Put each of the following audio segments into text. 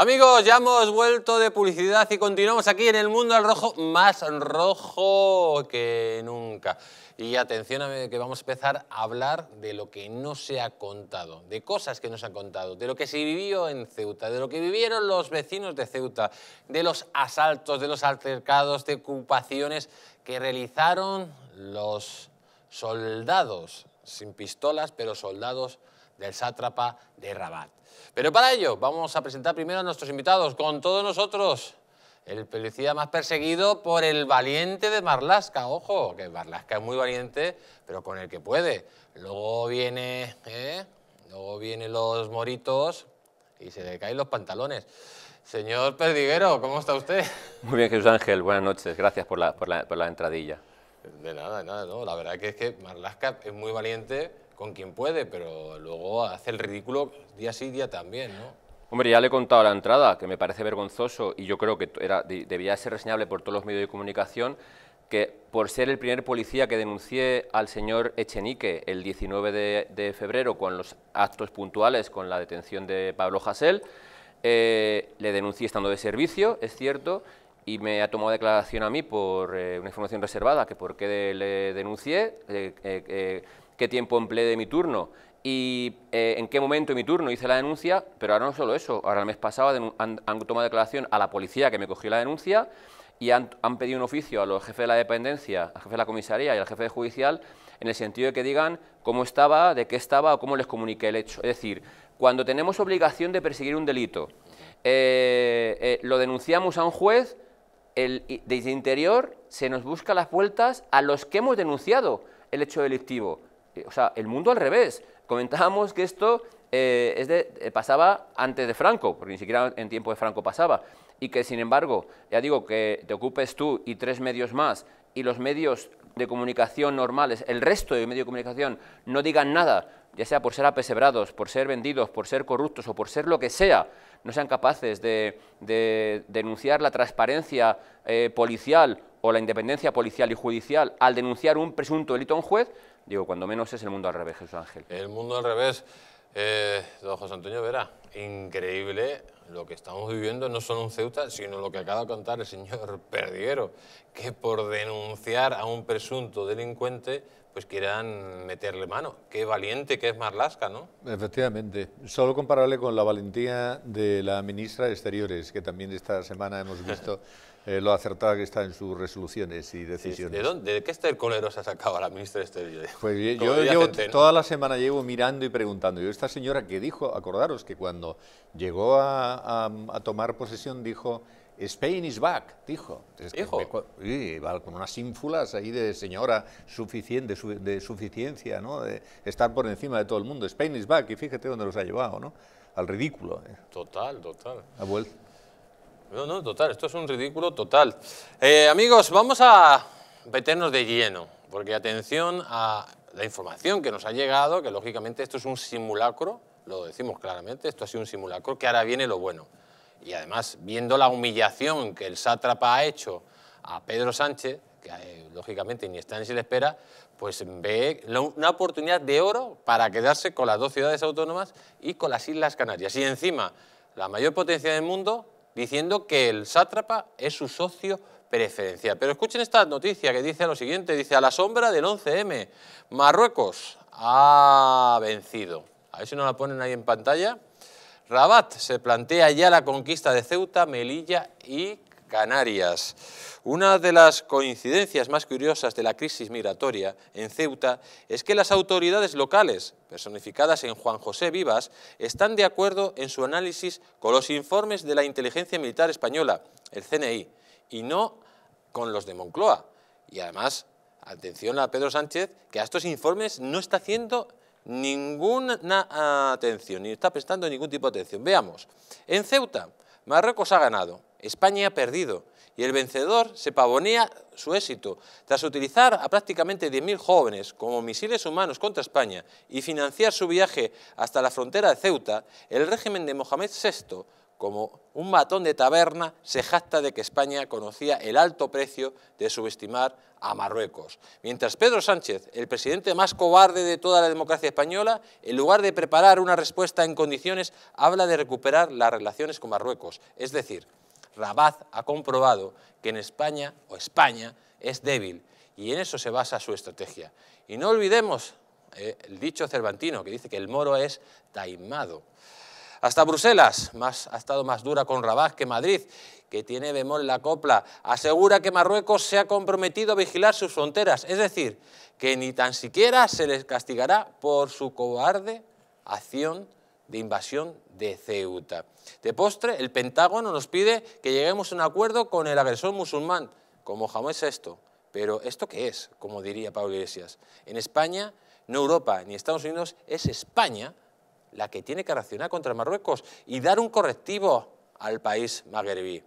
Amigos, ya hemos vuelto de publicidad y continuamos aquí en el mundo al rojo, más rojo que nunca. Y atención a que vamos a empezar a hablar de lo que no se ha contado, de cosas que no se han contado, de lo que se vivió en Ceuta, de lo que vivieron los vecinos de Ceuta, de los asaltos, de los altercados, de ocupaciones que realizaron los soldados, sin pistolas, pero soldados del sátrapa de Rabat. Pero para ello vamos a presentar primero a nuestros invitados, con todos nosotros, el policía más perseguido por el valiente de Marlaska. Ojo, que Marlaska es muy valiente, pero con el que puede. Luego viene, ¿eh? luego vienen los moritos y se le caen los pantalones. Señor Perdiguero, ¿cómo está usted? Muy bien, Jesús Ángel, buenas noches. Gracias por la, por la, por entradilla. De nada, de nada, no. La verdad que es que Marlaska es muy valiente, con quien puede, pero luego hace el ridículo día sí, día también, ¿no? Hombre, ya le he contado la entrada, que me parece vergonzoso y yo creo que era, debía ser reseñable por todos los medios de comunicación, que por ser el primer policía que denuncié al señor Echenique el 19 de, febrero con los actos puntuales, con la detención de Pablo Jasel, eh, le denuncié estando de servicio, es cierto, y me ha tomado declaración a mí por eh, una información reservada, que por qué le denuncié, eh, qué tiempo empleé de mi turno y eh, en qué momento de mi turno hice la denuncia, pero ahora no solo eso, ahora el mes pasado han, tomado declaración a la policía que me cogió la denuncia y han, pedido un oficio a los jefes de la dependencia, al jefe de la comisaría y al jefe de judicial, en el sentido de que digan cómo estaba, de qué estaba o cómo les comuniqué el hecho. Es decir, cuando tenemos obligación de perseguir un delito, eh, eh, lo denunciamos a un juez, el, desde interior se nos busca las vueltas a los que hemos denunciado el hecho delictivo o sea, el mundo al revés. Comentábamos que esto eh, eh, pasaba antes de Franco, porque ni siquiera en tiempo de Franco pasaba, y que sin embargo, ya digo, que te ocupes tú y tres medios más, y los medios de comunicación normales, el resto de medios de comunicación, no digan nada, ya sea por ser apesebrados, por ser vendidos, por ser corruptos o por ser lo que sea, no sean capaces de, denunciar la transparencia eh, policial o la independencia policial y judicial al denunciar un presunto delito a un juez, digo, cuando menos es el mundo al revés, Jesús Ángel. El mundo al revés, eh, don José Antonio Vera, increíble lo que estamos viviendo no solo en Ceuta, sino lo que acaba de contar el señor Perdiero, que por denunciar a un presunto delincuente, pues quieran meterle mano. Qué valiente que es Marlasca, ¿no? Efectivamente. Solo comparable con la valentía de la ministra de Exteriores, que también esta semana hemos visto Eh, lo acertada que está en sus resoluciones y decisiones. ¿De, dónde, de qué colero se ha sacado la ministra de Exteriores? Pues yo toda la semana llevo mirando y preguntando. Yo esta señora que dijo, acordaros que cuando llegó a, tomar posesión dijo Spain is back, dijo. Es con unas ínfulas ahí de señora suficiente, de suficiencia, ¿no? de estar por encima de todo el mundo. Spain is back, y fíjate dónde los ha llevado, ¿no? Al ridículo. ¿eh? Total, total. Ha vuelto. No, no, total, esto es un ridículo total. Eh, amigos, vamos a meternos de lleno, porque atención a la información que nos ha llegado, que lógicamente esto es un simulacro, lo decimos claramente, esto ha sido un simulacro, que ahora viene lo bueno. Y además, viendo la humillación que el sátrapa ha hecho a Pedro Sánchez, que eh, lógicamente ni está ni se le espera, pues ve una oportunidad de oro para quedarse con las dos ciudades autónomas y con las Islas Canarias. Y encima, la mayor potencia del mundo diciendo que el sátrapa es su socio preferencial. Pero escuchen esta noticia que dice lo siguiente, dice a la sombra del 11M, Marruecos ha vencido. A ver si nos la ponen ahí en pantalla. Rabat se plantea ya la conquista de Ceuta, Melilla y Canarias. Una de las coincidencias más curiosas de la crisis migratoria en Ceuta es que las autoridades locales, personificadas en Juan José Vivas, están de acuerdo en su análisis con los informes de la Inteligencia Militar Española, el CNI, y no con los de Moncloa. Y además, atención a Pedro Sánchez, que a estos informes no está haciendo ninguna atención, ni está prestando ningún tipo de atención. Veamos, en Ceuta, Marruecos ha ganado, España ha perdido y el vencedor se pavonea su éxito tras utilizar a prácticamente 10.000 jóvenes como misiles humanos contra España y financiar su viaje hasta la frontera de Ceuta, el régimen de Mohamed VI, como un matón de taberna, se jacta de que España conocía el alto precio de subestimar a Marruecos. Mientras Pedro Sánchez, el presidente más cobarde de toda la democracia española, en lugar de preparar una respuesta en condiciones, habla de recuperar las relaciones con Marruecos, es decir, Rabaz ha comprobado que en España o España es débil y en eso se basa su estrategia. Y no olvidemos eh, el dicho cervantino que dice que el moro es taimado. Hasta Bruselas más, ha estado más dura con Rabat que Madrid, que tiene bemol la copla. Asegura que Marruecos se ha comprometido a vigilar sus fronteras, es decir, que ni tan siquiera se les castigará por su cobarde acción de invasión de Ceuta. De postre, el Pentágono nos pide que lleguemos a un acuerdo con el agresor musulmán, como jamás esto, Pero ¿esto qué es? Como diría Pablo Iglesias. En España, no Europa ni Estados Unidos, es España la que tiene que reaccionar contra Marruecos y dar un correctivo al país magrebí.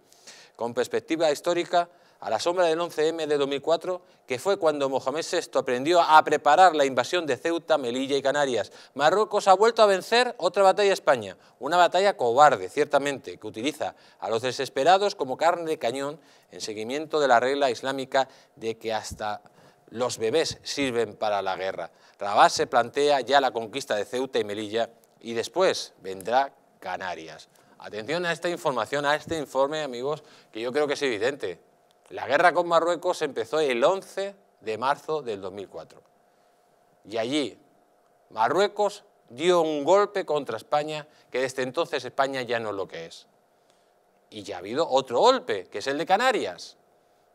Con perspectiva histórica, a la sombra del 11M de 2004, que fue cuando Mohamed VI aprendió a preparar la invasión de Ceuta, Melilla y Canarias. Marruecos ha vuelto a vencer otra batalla a España, una batalla cobarde, ciertamente, que utiliza a los desesperados como carne de cañón en seguimiento de la regla islámica de que hasta los bebés sirven para la guerra. Rabat se plantea ya la conquista de Ceuta y Melilla y después vendrá Canarias. Atención a esta información, a este informe, amigos, que yo creo que es evidente. La guerra con Marruecos empezó el 11 de marzo del 2004. Y allí Marruecos dio un golpe contra España que desde entonces España ya no es lo que es. Y ya ha habido otro golpe, que es el de Canarias.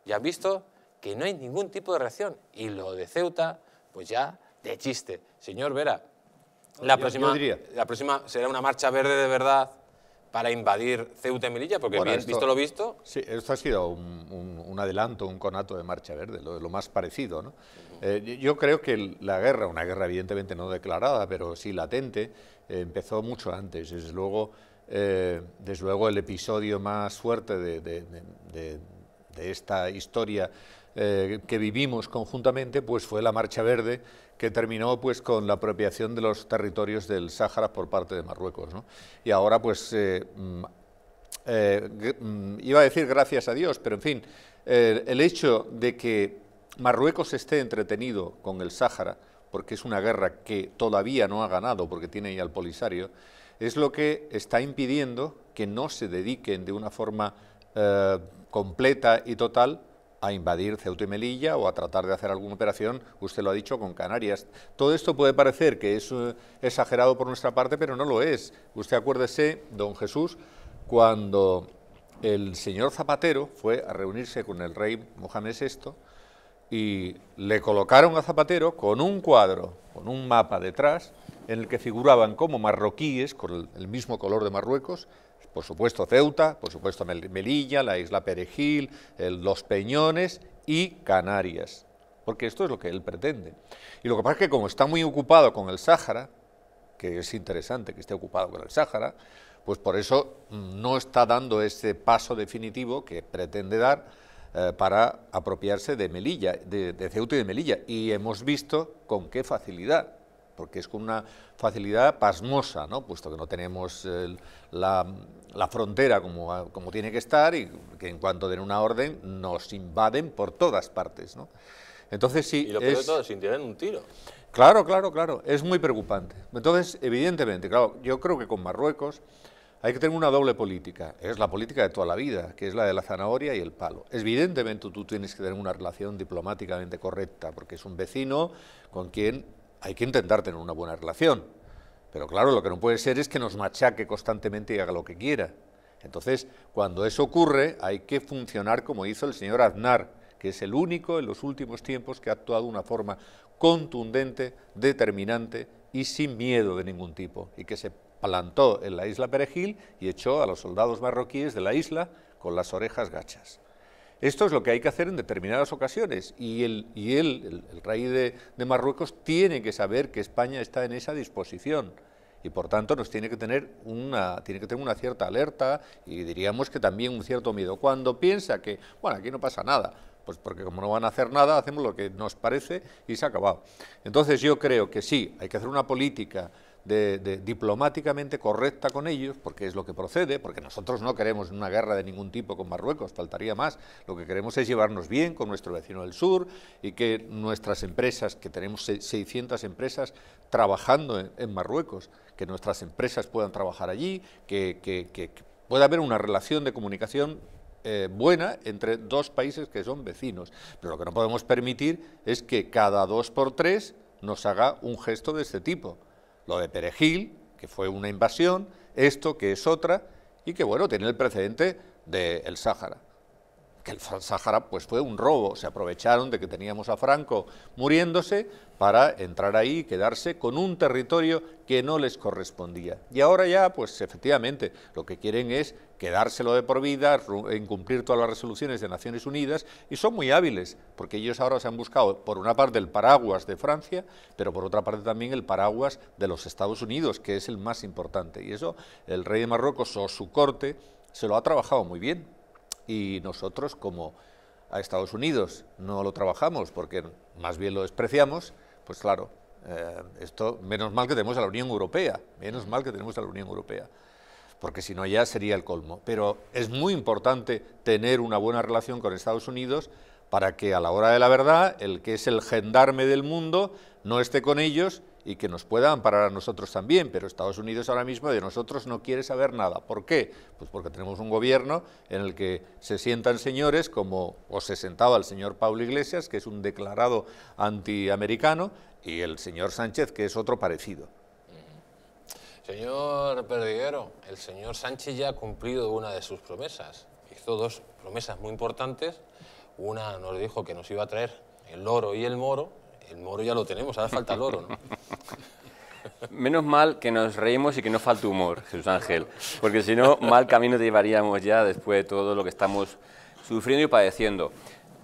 Ya han visto que no hay ningún tipo de reacción. Y lo de Ceuta, pues ya de chiste. Señor Vera, la, próxima, la próxima será una marcha verde de verdad para invadir Ceuta y Melilla? Porque visto lo visto... Sí, esto ha sido un, adelanto, un conato de marcha verde, lo, más parecido. ¿no? Eh, yo creo que la guerra, una guerra evidentemente no declarada, pero sí latente, eh, empezó mucho antes. Desde luego, eh, luego el episodio más fuerte de, de esta historia que vivimos conjuntamente pues fue la Marcha Verde que terminó pues con la apropiación de los territorios del Sáhara por parte de Marruecos. Y ahora pues eh, mm, eh, mm, iba a decir gracias a Dios, pero en fin, eh, el hecho de que Marruecos esté entretenido con el Sáhara, porque es una guerra que todavía no ha ganado porque tiene ya el Polisario, es lo que está impidiendo que no se dediquen de una forma completa y total a invadir Ceuta y Melilla o a tratar de hacer alguna operación, usted lo ha dicho, con Canarias. Todo esto puede parecer que es eh, exagerado por nuestra parte, pero no lo es. Usted acuérdese, don Jesús, cuando el señor Zapatero fue a reunirse con el rey Mohamed VI y le colocaron a Zapatero con un cuadro, con un mapa detrás, en el que figuraban como marroquíes, con el mismo color de Marruecos, por supuesto Ceuta, por supuesto Melilla, la isla Perejil, Los Peñones y Canarias, porque esto es lo que él pretende. Y lo que pasa es que como está muy ocupado con el Sáhara, que es interesante que esté ocupado con el Sáhara, pues por eso no está dando ese paso definitivo que pretende dar eh, para apropiarse de Melilla, de Ceuta y de Melilla. Y hemos visto con qué facilidad porque es con una facilidad pasmosa, ¿no? puesto que no tenemos la, frontera como, como tiene que estar y que en cuanto den una orden nos invaden por todas partes. ¿no? Entonces sí. Y lo peor de todo, sin tirar un tiro. Claro, claro, claro, es muy preocupante. Entonces, evidentemente, claro, yo creo que con Marruecos hay que tener una doble política. Es la política de toda la vida, que es la de la zanahoria y el palo. Evidentemente tú tienes que tener una relación diplomáticamente correcta, porque es un vecino con quien hay que intentar tener una buena relación, pero claro, lo que no puede ser es que nos machaque constantemente y haga lo que quiera. Entonces, cuando eso ocurre, hay que funcionar como hizo el señor Aznar, que es el único en los últimos tiempos que ha actuado de una forma contundente, determinante y sin miedo de ningún tipo, y que se plantó en la isla Perejil y echó a los soldados marroquíes de la isla con las orejas gachas. Esto es lo que hay que hacer en determinadas ocasiones y, el, y el, el, rey de, Marruecos, tiene que saber que España está en esa disposición y por tanto nos tiene que tener una, tiene que tener una cierta alerta y diríamos que también un cierto miedo. Cuando piensa que, bueno, aquí no pasa nada, pues porque como no van a hacer nada, hacemos lo que nos parece y se ha acabado. Entonces yo creo que sí, hay que hacer una política de, diplomáticamente correcta con ellos, porque es lo que procede, porque nosotros no queremos una guerra de ningún tipo con Marruecos, faltaría más. Lo que queremos es llevarnos bien con nuestro vecino del sur y que nuestras empresas, que tenemos 600 empresas trabajando en, Marruecos, que nuestras empresas puedan trabajar allí, que, pueda haber una relación de comunicación eh, buena entre dos países que son vecinos. Pero lo que no podemos permitir es que cada dos por tres nos haga un gesto de este tipo. Lo de Perejil, que fue una invasión, esto que es otra, y que bueno, tiene el precedente del Sáhara. Que el Sáhara pues fue un robo, se aprovecharon de que teníamos a Franco muriéndose para entrar ahí y quedarse con un territorio que no les correspondía. Y ahora ya, pues efectivamente, lo que quieren es quedárselo de por vida, incumplir todas las resoluciones de Naciones Unidas, y son muy hábiles, porque ellos ahora se han buscado, por una parte, el paraguas de Francia, pero por otra parte también el paraguas de los Estados Unidos, que es el más importante. Y eso el rey de Marruecos o su corte se lo ha trabajado muy bien. Y nosotros, como a Estados Unidos no lo trabajamos, porque más bien lo despreciamos, pues claro, eh, esto, menos mal que tenemos a la Unión Europea, menos mal que tenemos a la Unión Europea porque si no ya sería el colmo. Pero es muy importante tener una buena relación con Estados Unidos para que a la hora de la verdad el que es el gendarme del mundo no esté con ellos y que nos pueda amparar a nosotros también, pero Estados Unidos ahora mismo de nosotros no quiere saber nada. ¿Por qué? Pues porque tenemos un gobierno en el que se sientan señores como, o se sentaba el señor Pablo Iglesias, que es un declarado antiamericano, y el señor Sánchez, que es otro parecido. Señor Perdiguero, el señor Sánchez ya ha cumplido una de sus promesas. Hizo dos promesas muy importantes. Una nos dijo que nos iba a traer el oro y el moro. El moro ya lo tenemos, ahora falta el oro, Menos mal que nos reímos y que no falta humor, Jesús Ángel, porque si no, mal camino te llevaríamos ya después de todo lo que estamos sufriendo y padeciendo.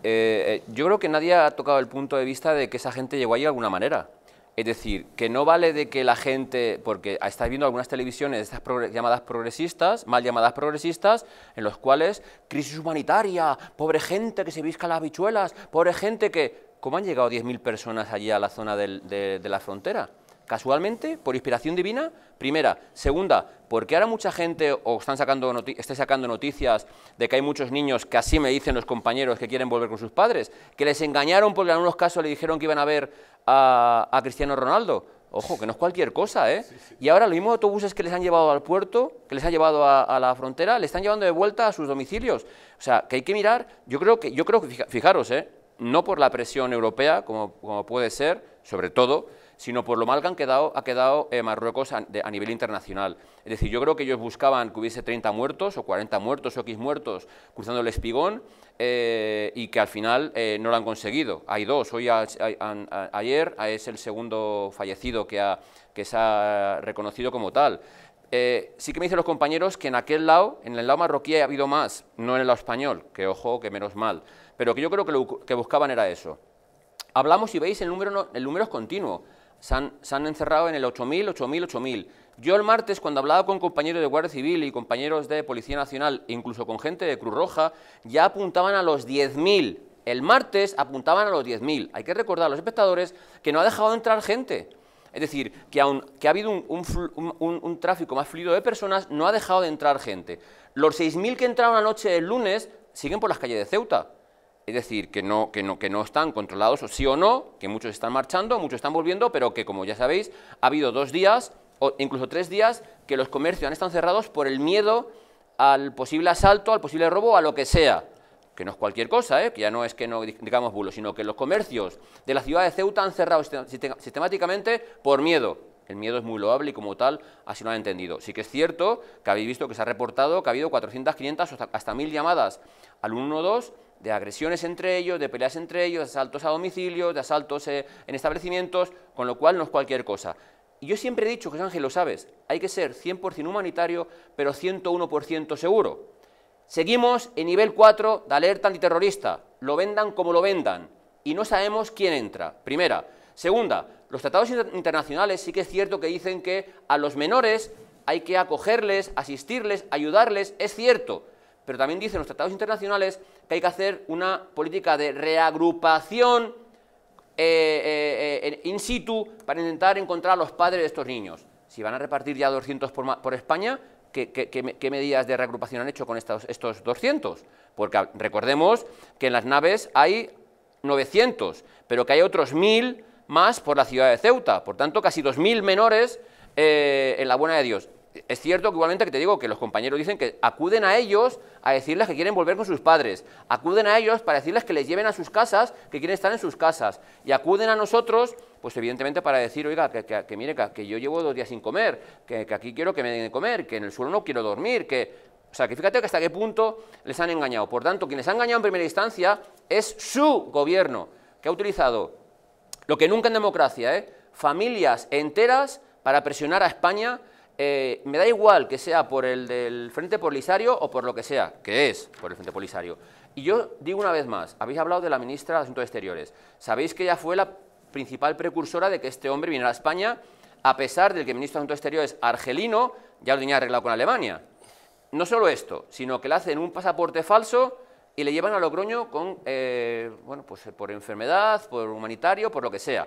Eh, eh, yo creo que nadie ha tocado el punto de vista de que esa gente llegó ahí de alguna manera. Es decir, que no vale de que la gente, porque estáis viendo algunas televisiones, estas llamadas progresistas, mal llamadas progresistas, en los cuales crisis humanitaria, pobre gente que se visca las bichuelas, pobre gente que... ¿Cómo han llegado 10.000 personas allí a la zona de la frontera? casualmente, por inspiración divina, primera. Segunda, porque ahora mucha gente o están sacando, está sacando noticias de que hay muchos niños que así me dicen los compañeros que quieren volver con sus padres, que les engañaron porque en algunos casos le dijeron que iban a ver a, Cristiano Ronaldo. Ojo, que no es cualquier cosa, ¿eh? Y ahora los mismos autobuses que les han llevado al puerto, que les han llevado a, la frontera, le están llevando de vuelta a sus domicilios. O sea, que hay que mirar, yo creo que, yo creo que fijaros, ¿eh? No por la presión europea, como, como puede ser, sobre todo, sino por lo mal que han quedado, ha quedado eh, Marruecos a, nivel internacional. Es decir, yo creo que ellos buscaban que hubiese 30 muertos o 40 muertos o X muertos cruzando el espigón eh, y que al final eh, no lo han conseguido. Hay dos, hoy ayer es el segundo fallecido que, que se ha reconocido como tal. sí que me dicen los compañeros que en aquel lado, en el lado marroquí ha habido más, no en el lado español, que ojo, que menos mal, pero que yo creo que lo que buscaban era eso. Hablamos y veis, el número, el número es continuo se han, encerrado en el 8.000, 8.000, 8.000. Yo el martes, cuando hablaba con compañeros de Guardia Civil y compañeros de Policía Nacional, incluso con gente de Cruz Roja, ya apuntaban a los 10.000. El martes apuntaban a los 10.000. Hay que recordar a los espectadores que no ha dejado de entrar gente. Es decir, que, aun, que ha habido un, un, tráfico más fluido de personas, no ha dejado de entrar gente. Los 6.000 que entraron anoche el lunes siguen por las calles de Ceuta es decir, que no, que, no, que no están controlados, sí o no, que muchos están marchando, muchos están volviendo, pero que, como ya sabéis, ha habido dos días, o incluso tres días, que los comercios han estado cerrados por el miedo al posible asalto, al posible robo, a lo que sea que no es cualquier cosa, ¿eh? que ya no es que no digamos bulos, sino que los comercios de la ciudad de Ceuta han cerrado sistemáticamente por miedo. El miedo es muy loable y como tal así lo han entendido. Sí que es cierto que habéis visto que se ha reportado que ha habido 400, 500 hasta 1000 llamadas al 112 de agresiones entre ellos, de peleas entre ellos, de asaltos a domicilios, de asaltos eh, en establecimientos, con lo cual no es cualquier cosa. Y yo siempre he dicho, José Ángel, lo sabes, hay que ser 100% humanitario, pero 101% seguro. Seguimos en nivel 4 de alerta antiterrorista. Lo vendan como lo vendan. Y no sabemos quién entra. Primera. Segunda, los tratados internacionales sí que es cierto que dicen que a los menores hay que acogerles, asistirles, ayudarles. Es cierto pero también dicen los tratados internacionales que hay que hacer una política de reagrupación eh, eh, eh, in situ para intentar encontrar a los padres de estos niños. Si van a repartir ya 200 por, España, ¿qué, medidas de reagrupación han hecho con estos, estos 200? Porque ah, recordemos que en las naves hay 900, pero que hay otros 1.000 más por la ciudad de Ceuta. Por tanto, casi 2.000 menores en la buena de Dios. Es cierto que igualmente que te digo que los compañeros dicen que acuden a ellos a decirles que quieren volver con sus padres, acuden a ellos para decirles que les lleven a sus casas, que quieren estar en sus casas, y acuden a nosotros, pues evidentemente para decir, oiga, que, mire, que, yo llevo dos días sin comer, que, aquí quiero que me den de comer, que en el suelo no quiero dormir, que... O sea, que fíjate que hasta qué punto les han engañado. Por tanto, quienes han engañado en primera instancia es su gobierno, que ha utilizado lo que nunca en democracia, ¿eh? familias enteras para presionar a España eh, me da igual que sea por el del Frente Polisario o por lo que sea, que es por el Frente Polisario. Y yo digo una vez más, habéis hablado de la ministra de Asuntos Exteriores. Sabéis que ella fue la principal precursora de que este hombre viniera a España, a pesar de que el ministro de Asuntos Exteriores argelino ya lo tenía arreglado con Alemania. No solo esto, sino que le hacen un pasaporte falso y le llevan a Logroño con, eh, bueno, pues eh, por enfermedad, por humanitario, por lo que sea.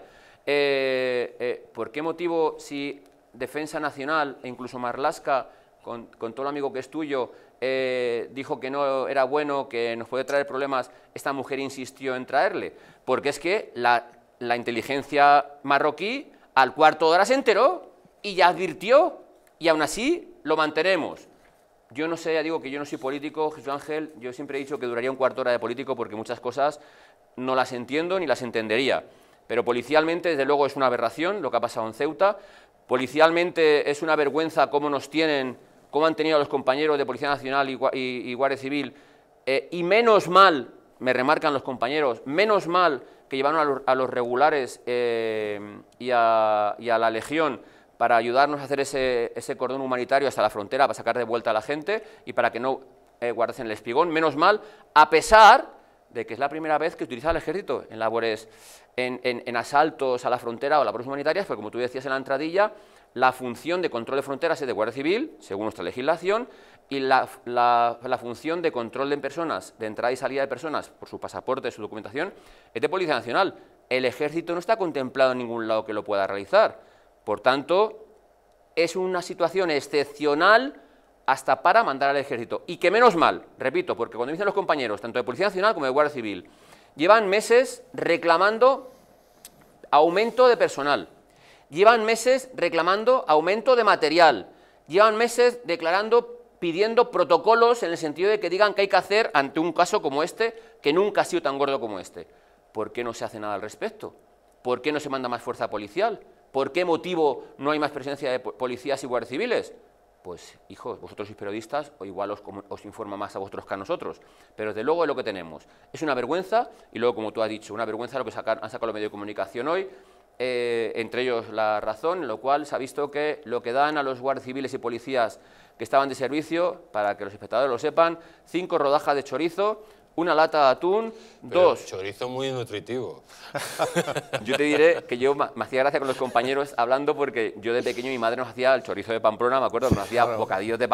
¿Por qué motivo, si Defensa Nacional e incluso Marlasca, con, todo el amigo que es tuyo, eh, dijo que no era bueno, que nos puede traer problemas, esta mujer insistió en traerle. Porque es que la, inteligencia marroquí al cuarto de hora se enteró y ya advirtió y aún así lo mantenemos. Yo no sé, ya digo que yo no soy político, Jesús Ángel, yo siempre he dicho que duraría un cuarto hora de político porque muchas cosas no las entiendo ni las entendería. Pero policialmente, desde luego, es una aberración lo que ha pasado en Ceuta, Policialmente es una vergüenza cómo nos tienen, cómo han tenido a los compañeros de Policía Nacional y, Guardia Civil. Eh, y menos mal, me remarcan los compañeros, menos mal que llevaron a los, regulares eh, y, a, la Legión para ayudarnos a hacer ese, cordón humanitario hasta la frontera, para sacar de vuelta a la gente y para que no eh, el espigón. Menos mal, a pesar de que es la primera vez que utiliza el ejército en labores, en, asaltos a la frontera o labores humanitarias, porque como tú decías en la entradilla, la función de control de fronteras es de Guardia Civil, según nuestra legislación, y la, función de control de personas, de entrada y salida de personas por su pasaporte, su documentación, es de Policía Nacional. El Ejército no está contemplado en ningún lado que lo pueda realizar. Por tanto, es una situación excepcional hasta para mandar al ejército. Y que menos mal, repito, porque cuando dicen los compañeros, tanto de Policía Nacional como de Guardia Civil, llevan meses reclamando aumento de personal, llevan meses reclamando aumento de material, llevan meses declarando pidiendo protocolos en el sentido de que digan qué hay que hacer ante un caso como este, que nunca ha sido tan gordo como este. ¿Por qué no se hace nada al respecto? ¿Por qué no se manda más fuerza policial? ¿Por qué motivo no hay más presencia de policías y guardias civiles? pues hijos, vosotros sois periodistas, o igual os, os, informa más a vosotros que a nosotros, pero desde luego es lo que tenemos. Es una vergüenza, y luego como tú has dicho, una vergüenza lo que han sacado los medios de comunicación hoy, eh, entre ellos La Razón, lo cual se ha visto que lo que dan a los guardias civiles y policías que estaban de servicio, para que los espectadores lo sepan, cinco rodajas de chorizo, una lata de atún, dos... Chorizo muy nutritivo. Yo te diré que yo me hacía gracia con los compañeros hablando porque yo de pequeño mi madre nos hacía el chorizo de Pamplona, me acuerdo que nos hacía bocadillos de,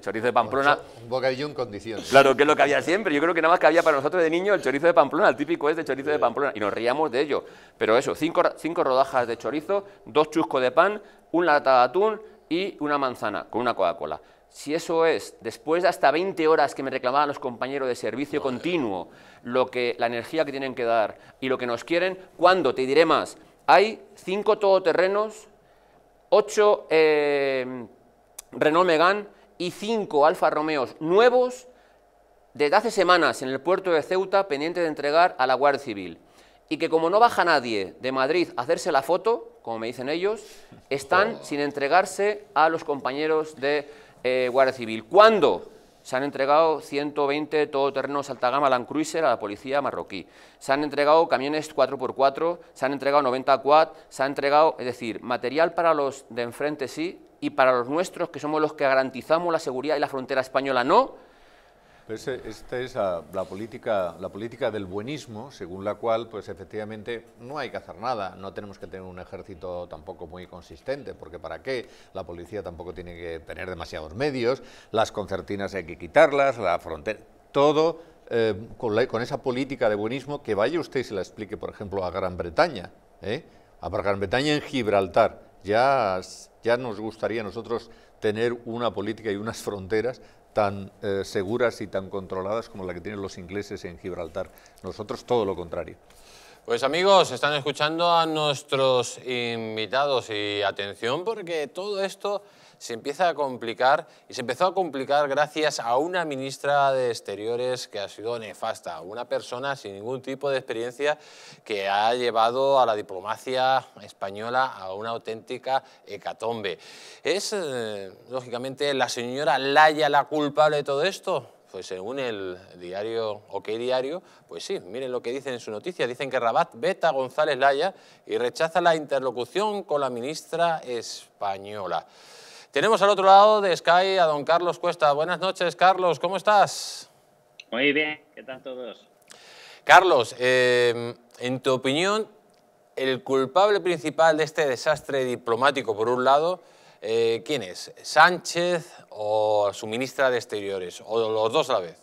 chorizo de Pamplona. Un bocadillo en condiciones. Claro, que es lo que había siempre. Yo creo que nada más que había para nosotros de niño el chorizo de Pamplona, el típico es de chorizo de Pamplona. Y nos reíamos de ello. Pero eso, cinco, cinco rodajas de chorizo, dos chuscos de pan, una lata de atún y una manzana con una Coca-Cola si eso es, después de hasta 20 horas que me reclamaban los compañeros de servicio continuo, lo que, la energía que tienen que dar y lo que nos quieren, ¿cuándo? Te diré más. Hay cinco todoterrenos, ocho eh, Renault Megán y cinco Alfa Romeos nuevos desde hace semanas en el puerto de Ceuta, pendiente de entregar a la Guardia Civil. Y que como no baja nadie de Madrid a hacerse la foto, como me dicen ellos, están sin entregarse a los compañeros de eh, Guardia Civil. ¿Cuándo? Se han entregado 120 todoterrenos alta gama Land Cruiser a la policía marroquí. Se han entregado camiones 4x4, se han entregado 90 quad, se ha entregado, es decir, material para los de enfrente sí y para los nuestros, que somos los que garantizamos la seguridad y la frontera española no, eh, esta es la, política, la política del buenismo, según la cual, pues efectivamente, no hay que hacer nada, no tenemos que tener un ejército tampoco muy consistente, porque ¿para qué? La policía tampoco tiene que tener demasiados medios, las concertinas hay que quitarlas, la frontera, todo eh, con, con, esa política de buenismo que vaya usted y se la explique, por ejemplo, a Gran Bretaña, ¿eh? a Gran Bretaña en Gibraltar, ya, ya nos gustaría a nosotros tener una política y unas fronteras tan eh, seguras y tan controladas como la que tienen los ingleses en Gibraltar. Nosotros todo lo contrario. Pues amigos, están escuchando a nuestros invitados y atención porque todo esto se empieza a complicar y se empezó a complicar gracias a una ministra de Exteriores que ha sido nefasta, una persona sin ningún tipo de experiencia que ha llevado a la diplomacia española a una auténtica hecatombe. ¿Es, eh, lógicamente, la señora Laya la culpable de todo esto? pues según el diario OK Diario, pues sí, miren lo que dicen en su noticia. Dicen que Rabat veta a González Laya y rechaza la interlocución con la ministra española. Tenemos al otro lado de Sky a don Carlos Cuesta. Buenas noches, Carlos, ¿cómo estás? Muy bien, ¿qué tal todos? Carlos, eh, en tu opinión, el culpable principal de este desastre diplomático, por un lado, eh, ¿quién es? ¿Sánchez o su ministra de Exteriores? ¿O los dos a la vez?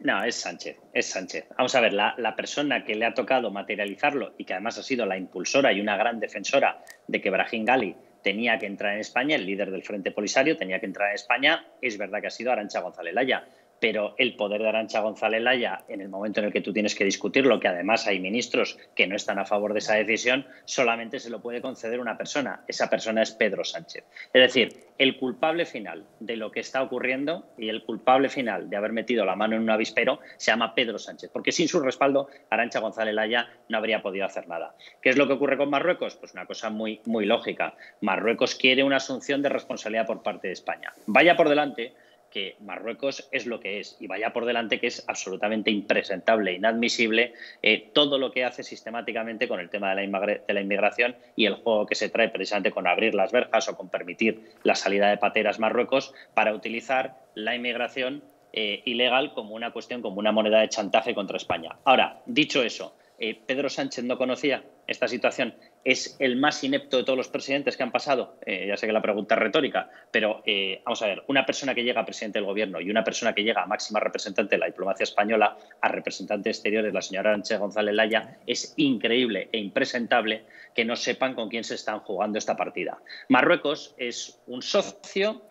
No, es Sánchez, es Sánchez. Vamos a ver, la, la, persona que le ha tocado materializarlo y que además ha sido la impulsora y una gran defensora de que Brahim Gali tenía que entrar en España, el líder del Frente Polisario tenía que entrar en España, es verdad que ha sido Arancha González Laya pero el poder de Arancha González Laya, en el momento en el que tú tienes que discutirlo, que además hay ministros que no están a favor de esa decisión, solamente se lo puede conceder una persona. Esa persona es Pedro Sánchez. Es decir, el culpable final de lo que está ocurriendo y el culpable final de haber metido la mano en un avispero se llama Pedro Sánchez, porque sin su respaldo, Arancha González Laya no habría podido hacer nada. ¿Qué es lo que ocurre con Marruecos? Pues una cosa muy, muy lógica. Marruecos quiere una asunción de responsabilidad por parte de España. Vaya por delante que Marruecos es lo que es y vaya por delante que es absolutamente impresentable, inadmisible eh, todo lo que hace sistemáticamente con el tema de la, inmigración y el juego que se trae precisamente con abrir las verjas o con permitir la salida de pateras Marruecos para utilizar la inmigración eh, ilegal como una cuestión, como una moneda de chantaje contra España. Ahora, dicho eso, eh, Pedro Sánchez no conocía esta situación, es el más inepto de todos los presidentes que han pasado. Eh, ya sé que la pregunta es retórica, pero eh, vamos a ver, una persona que llega a presidente del gobierno y una persona que llega a máxima representante de la diplomacia española, a representante exterior de la señora Sánchez González Laya, es increíble e impresentable que no sepan con quién se están jugando esta partida. Marruecos es un socio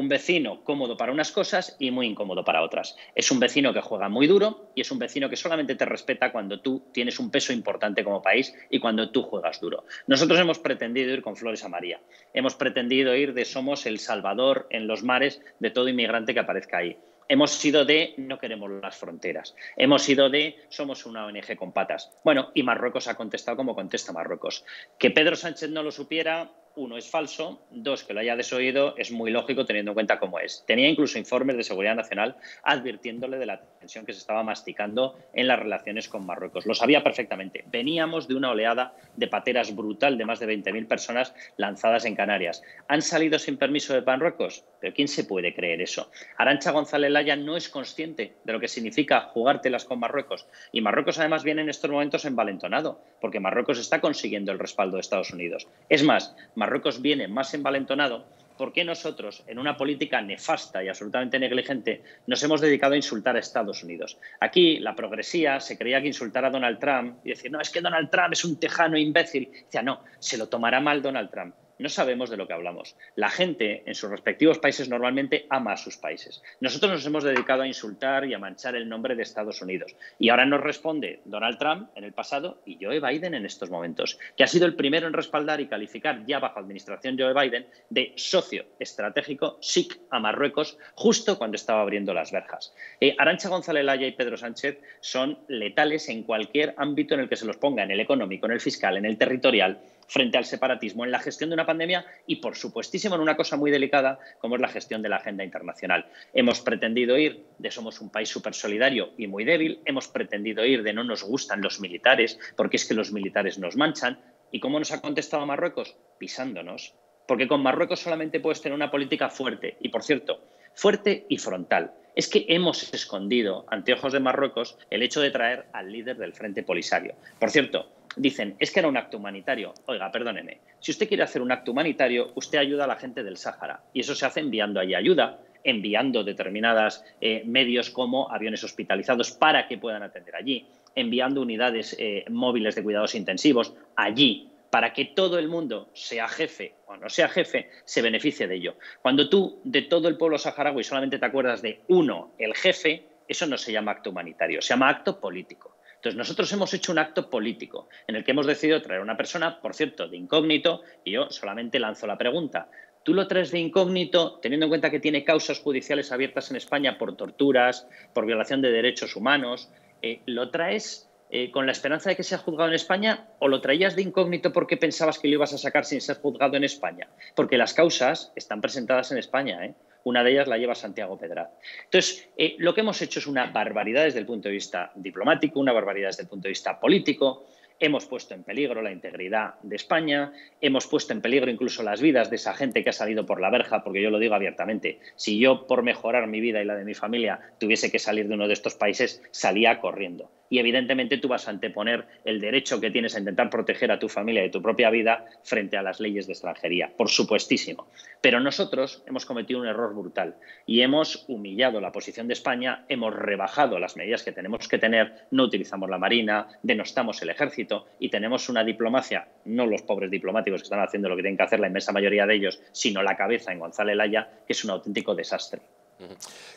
un vecino cómodo para unas cosas y muy incómodo para otras. Es un vecino que juega muy duro y es un vecino que solamente te respeta cuando tú tienes un peso importante como país y cuando tú juegas duro. Nosotros hemos pretendido ir con flores a María. Hemos pretendido ir de somos el salvador en los mares de todo inmigrante que aparezca ahí. Hemos sido de no queremos las fronteras. Hemos sido de somos una ONG con patas. Bueno, y Marruecos ha contestado como contesta Marruecos. Que Pedro Sánchez no lo supiera, uno, es falso, dos, que lo haya desoído es muy lógico teniendo en cuenta cómo es. Tenía incluso informes de Seguridad Nacional advirtiéndole de la tensión que se estaba masticando en las relaciones con Marruecos. Lo sabía perfectamente. Veníamos de una oleada de pateras brutal de más de 20.000 personas lanzadas en Canarias. ¿Han salido sin permiso de Marruecos? ¿Pero quién se puede creer eso? Arancha González Laya no es consciente de lo que significa jugártelas con Marruecos. Y Marruecos además viene en estos momentos envalentonado, porque Marruecos está consiguiendo el respaldo de Estados Unidos. Es más, Marruecos viene más envalentonado, ¿por qué nosotros, en una política nefasta y absolutamente negligente, nos hemos dedicado a insultar a Estados Unidos? Aquí la progresía se creía que insultara a Donald Trump y decir, no, es que Donald Trump es un tejano imbécil. Decía, no, se lo tomará mal Donald Trump no sabemos de lo que hablamos. La gente en sus respectivos países normalmente ama a sus países. Nosotros nos hemos dedicado a insultar y a manchar el nombre de Estados Unidos. Y ahora nos responde Donald Trump en el pasado y Joe Biden en estos momentos, que ha sido el primero en respaldar y calificar ya bajo administración Joe Biden de socio estratégico SIC a Marruecos justo cuando estaba abriendo las verjas. Eh, Arancha González Laya y Pedro Sánchez son letales en cualquier ámbito en el que se los ponga, en el económico, en el fiscal, en el territorial frente al separatismo, en la gestión de una pandemia y, por supuestísimo, en una cosa muy delicada como es la gestión de la agenda internacional. Hemos pretendido ir de somos un país súper solidario y muy débil, hemos pretendido ir de no nos gustan los militares, porque es que los militares nos manchan. ¿Y cómo nos ha contestado Marruecos? Pisándonos. Porque con Marruecos solamente puedes tener una política fuerte. Y, por cierto, fuerte y frontal. Es que hemos escondido ante ojos de Marruecos el hecho de traer al líder del Frente Polisario. Por cierto, dicen, es que era un acto humanitario. Oiga, perdóneme, si usted quiere hacer un acto humanitario, usted ayuda a la gente del Sáhara. Y eso se hace enviando allí ayuda, enviando determinados eh, medios como aviones hospitalizados para que puedan atender allí, enviando unidades eh, móviles de cuidados intensivos allí para que todo el mundo, sea jefe o no sea jefe, se beneficie de ello. Cuando tú de todo el pueblo saharaui solamente te acuerdas de uno, el jefe, eso no se llama acto humanitario, se llama acto político. Entonces, nosotros hemos hecho un acto político en el que hemos decidido traer a una persona, por cierto, de incógnito, y yo solamente lanzo la pregunta. ¿Tú lo traes de incógnito teniendo en cuenta que tiene causas judiciales abiertas en España por torturas, por violación de derechos humanos? Eh, ¿Lo traes eh, con la esperanza de que sea juzgado en España o lo traías de incógnito porque pensabas que lo ibas a sacar sin ser juzgado en España? Porque las causas están presentadas en España, ¿eh? Una de ellas la lleva Santiago Pedraz. Entonces, eh, lo que hemos hecho es una barbaridad desde el punto de vista diplomático, una barbaridad desde el punto de vista político. Hemos puesto en peligro la integridad de España, hemos puesto en peligro incluso las vidas de esa gente que ha salido por la verja, porque yo lo digo abiertamente, si yo por mejorar mi vida y la de mi familia tuviese que salir de uno de estos países, salía corriendo y evidentemente tú vas a anteponer el derecho que tienes a intentar proteger a tu familia y a tu propia vida frente a las leyes de extranjería, por supuestísimo. Pero nosotros hemos cometido un error brutal y hemos humillado la posición de España, hemos rebajado las medidas que tenemos que tener, no utilizamos la Marina, denostamos el ejército y tenemos una diplomacia, no los pobres diplomáticos que están haciendo lo que tienen que hacer la inmensa mayoría de ellos, sino la cabeza en González Laya, que es un auténtico desastre.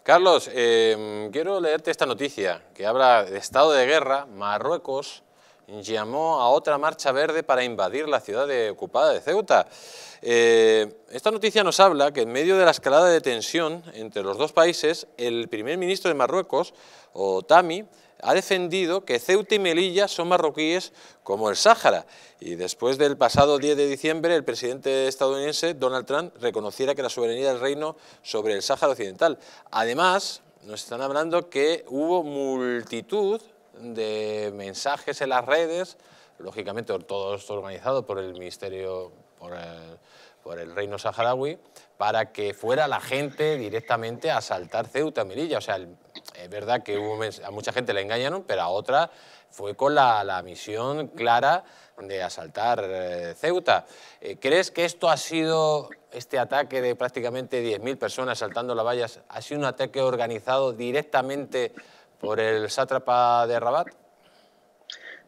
Carlos, em, quiero leerte esta noticia que habla de estado de guerra. Marruecos llamó a otra marcha verde para invadir la ciudad ocupada de Ceuta. Eh, esta noticia nos habla que en medio de la escalada de tensión entre los dos países, el primer ministro de Marruecos, Otami, ha defendido que Ceuta y Melilla son marroquíes como el Sáhara. Y después del pasado 10 de diciembre, el presidente estadounidense Donald Trump reconociera que la soberanía del reino sobre el Sáhara Occidental. Además, nos están hablando que hubo multitud de mensajes en las redes, lógicamente todo esto organizado por el Ministerio, por el, reino saharaui, para que fuera la gente directamente a asaltar Ceuta, y Melilla. O sea, el es verdad que a mucha gente le engañaron, pero a otra fue con la, misión clara de asaltar eh, Ceuta. Eh, ¿Crees que esto ha sido, este ataque de prácticamente 10.000 personas saltando la vallas, ha sido un ataque organizado directamente por el sátrapa de Rabat?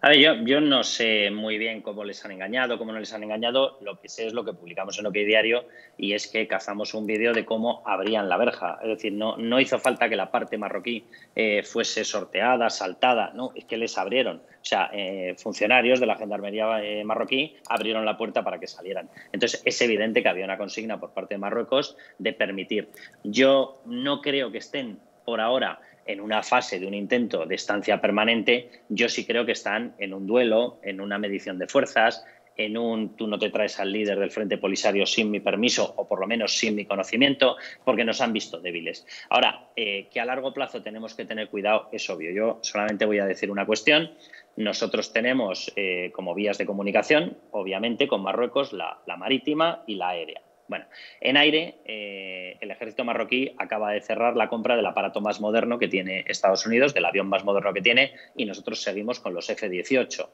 A ver, yo, no sé muy bien cómo les han engañado, cómo no les han engañado. Lo que sé es lo que publicamos en OK Diario y es que cazamos un vídeo de cómo abrían la verja. Es decir, no, no hizo falta que la parte marroquí eh, fuese sorteada, saltada. No, es que les abrieron. O sea, eh, funcionarios de la Gendarmería eh, marroquí abrieron la puerta para que salieran. Entonces, es evidente que había una consigna por parte de Marruecos de permitir. Yo no creo que estén por ahora en una fase de un intento de estancia permanente, yo sí creo que están en un duelo, en una medición de fuerzas, en un tú no te traes al líder del Frente Polisario sin mi permiso o por lo menos sin mi conocimiento, porque nos han visto débiles. Ahora, eh, que a largo plazo tenemos que tener cuidado es obvio. Yo solamente voy a decir una cuestión. Nosotros tenemos eh, como vías de comunicación, obviamente, con Marruecos la marítima y la aérea. Bueno, en aire, eh, el ejército marroquí acaba de cerrar la compra del aparato más moderno que tiene Estados Unidos, del avión más moderno que tiene, y nosotros seguimos con los F-18.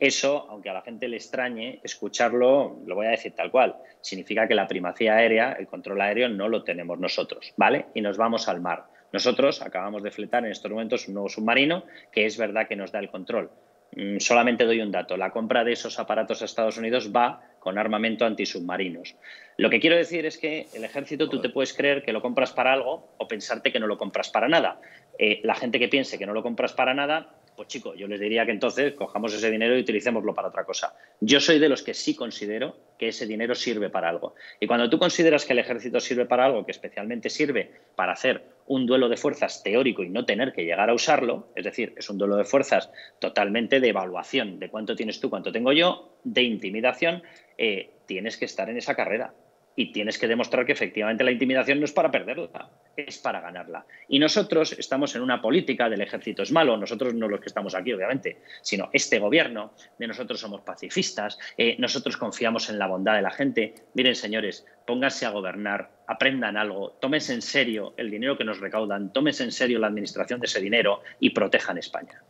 Eso, aunque a la gente le extrañe escucharlo, lo voy a decir tal cual, significa que la primacía aérea, el control aéreo, no lo tenemos nosotros, ¿vale? Y nos vamos al mar. Nosotros acabamos de fletar en estos momentos un nuevo submarino que es verdad que nos da el control, Mm, solamente doy un dato, la compra de esos aparatos a Estados Unidos va con armamento antisubmarinos. Lo que quiero decir es que el ejército tú te puedes creer que lo compras para algo o pensarte que no lo compras para nada. Eh, la gente que piense que no lo compras para nada pues chicos, yo les diría que entonces cojamos ese dinero y utilicémoslo para otra cosa. Yo soy de los que sí considero que ese dinero sirve para algo. Y cuando tú consideras que el ejército sirve para algo, que especialmente sirve para hacer un duelo de fuerzas teórico y no tener que llegar a usarlo, es decir, es un duelo de fuerzas totalmente de evaluación de cuánto tienes tú, cuánto tengo yo, de intimidación, eh, tienes que estar en esa carrera y tienes que demostrar que efectivamente la intimidación no es para perderla, es para ganarla. Y nosotros estamos en una política del ejército es malo, nosotros no los que estamos aquí, obviamente, sino este gobierno, de nosotros somos pacifistas, eh, nosotros confiamos en la bondad de la gente. Miren, señores, pónganse a gobernar, aprendan algo, tomen en serio el dinero que nos recaudan, tomen en serio la administración de ese dinero y protejan España.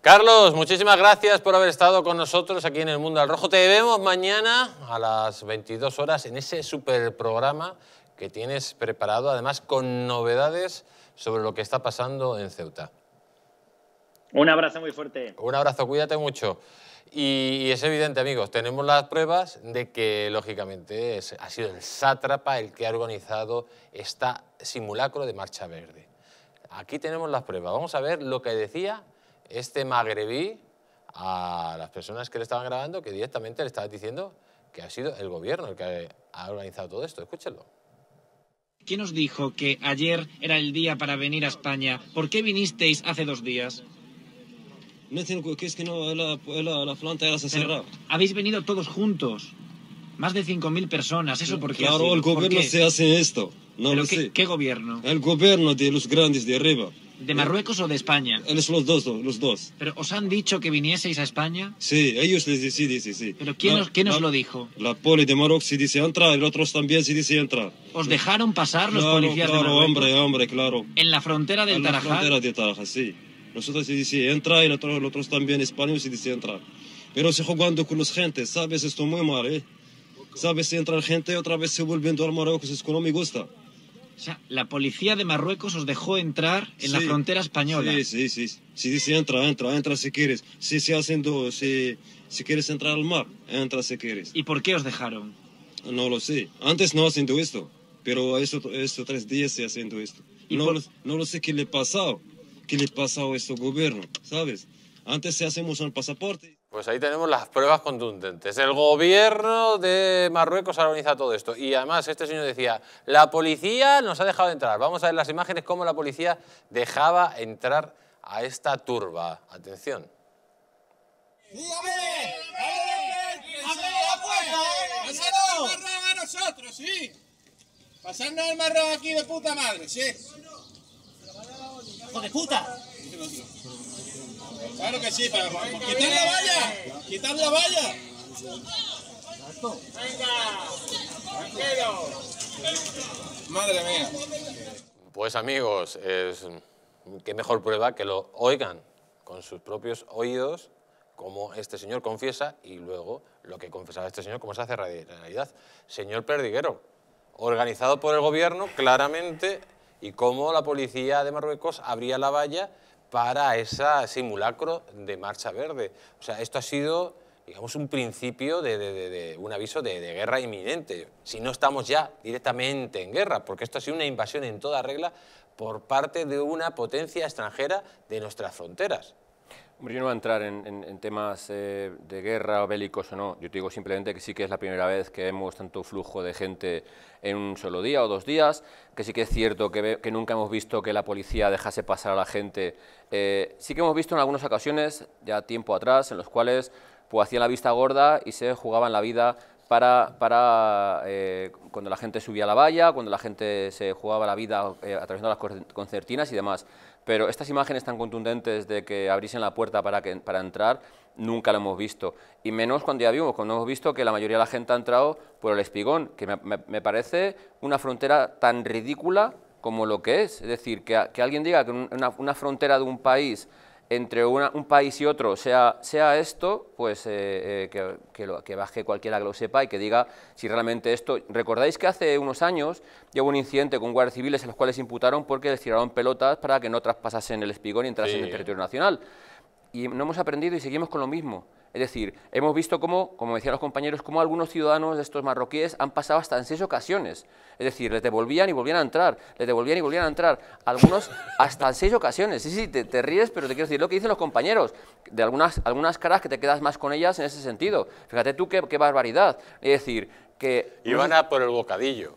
Carlos, muchísimas gracias por haber estado con nosotros aquí en El Mundo al Rojo. Te vemos mañana a las 22 horas en ese super programa que tienes preparado, además con novedades sobre lo que está pasando en Ceuta. Un abrazo muy fuerte. Un abrazo, cuídate mucho. Y, es evidente, amigos, tenemos las pruebas de que, lógicamente, ha sido el sátrapa el que ha organizado este simulacro de marcha verde. Aquí tenemos las pruebas. Vamos a ver lo que decía este magrebí a las personas que le estaban grabando que directamente le estaba diciendo que ha sido el gobierno el que ha organizado todo esto. Escúchenlo. ¿Quién os dijo que ayer era el día para venir a España? ¿Por qué vinisteis hace dos días? Pero, habéis venido todos juntos. Más de 5.000 personas. ¿Eso por qué? Claro, el gobierno se hace esto. No lo qué, ¿Qué gobierno? El gobierno de los grandes de arriba. ¿De Marruecos o de España? Es eh, los dos, los dos. ¿Pero os han dicho que vinieseis a España? Sí, ellos les dicen, sí, sí, sí. ¿Pero quién, os, lo dijo? La poli de Marruecos sí dice entra, el otros también sí dice entra. ¿Os dejaron pasar los policías de Marruecos? hombre, hombre, claro. ¿En la frontera del Tarajá? En la frontera de Tarajá, sí. Nosotros sí dice entra y los otros también españoles sí dice entra. Pero se jugando con los gentes, ¿sabes? Esto muy mal, ¿eh? ¿Sabes? Entra gente otra vez se volviendo al Marruecos, es que no me gusta. O sea, la policía de Marruecos os dejó entrar en la frontera española. Sí, sí, sí. Si sí, dice entra, entra, entra si quieres. Si, se hacen dos, si, quieres entrar al mar, entra si quieres. ¿Y por qué os dejaron? No lo sé. Antes no haciendo esto, pero estos esto, tres días se haciendo esto. no, no lo sé qué le ha pasado, qué le ha pasado a este gobierno, ¿sabes? Antes se hacemos un pasaporte. Pues ahí tenemos las pruebas contundentes. El gobierno de Marruecos organiza todo esto. Y además este señor decía, la policía nos ha dejado entrar. Vamos a ver las imágenes cómo la policía dejaba entrar a esta turba. Atención. nosotros, sí. Pasando el marrón aquí de puta madre, sí. ¡Hijo de puta! Claro que sí, para quitar la valla, quitar la valla. Venga, Madre mía. Pues amigos, es, qué mejor prueba que lo oigan con sus propios oídos como este señor confiesa y luego lo que confesaba este señor, cómo se hace realidad. Señor Perdiguero, organizado por el gobierno claramente y cómo la policía de Marruecos abría la valla para ese simulacro de marcha verde. O sea, esto ha sido, digamos, un principio de, un aviso de, guerra inminente, si no estamos ya directamente en guerra, porque esto ha sido una invasión en toda regla por parte de una potencia extranjera de nuestras fronteras yo no voy a entrar en, temas eh, de guerra, o bélicos o no. Yo te digo simplemente que sí que es la primera vez que vemos tanto flujo de gente en un solo día o dos días, que sí que es cierto que, nunca hemos visto que la policía dejase pasar a la gente. Eh, sí que hemos visto en algunas ocasiones, ya tiempo atrás, en los cuales pues, hacían la vista gorda y se jugaban la vida para, eh, cuando la gente subía a la valla, cuando la gente se jugaba la vida atravesando las concertinas y demás pero estas imágenes tan contundentes de que abrisen la puerta para, para entrar, nunca lo hemos visto. Y menos cuando ya vimos, cuando hemos visto que la mayoría de la gente ha entrado por el espigón, que me, parece una frontera tan ridícula como lo que es. Es decir, que, alguien diga que una frontera de un país entre una, un país y otro sea, sea esto, pues eh, eh, que, baje cualquiera que lo sepa y que diga si realmente esto... Recordáis que hace unos años hubo un incidente con guardias civiles a los cuales imputaron porque les tiraron pelotas para que no traspasasen el espigón y entrasen en el territorio nacional. Y no hemos aprendido y seguimos con lo mismo. Es decir, hemos visto cómo, como decían los compañeros, cómo algunos ciudadanos de estos marroquíes han pasado hasta en seis ocasiones. Es decir, les devolvían y volvían a entrar, les devolvían y volvían a entrar. Algunos hasta en seis ocasiones. Sí, sí, te, ríes, pero te quiero decir lo que dicen los compañeros. De algunas, algunas caras que te quedas más con ellas en ese sentido. Fíjate tú qué, qué barbaridad. Es decir, que... Iban a por el bocadillo.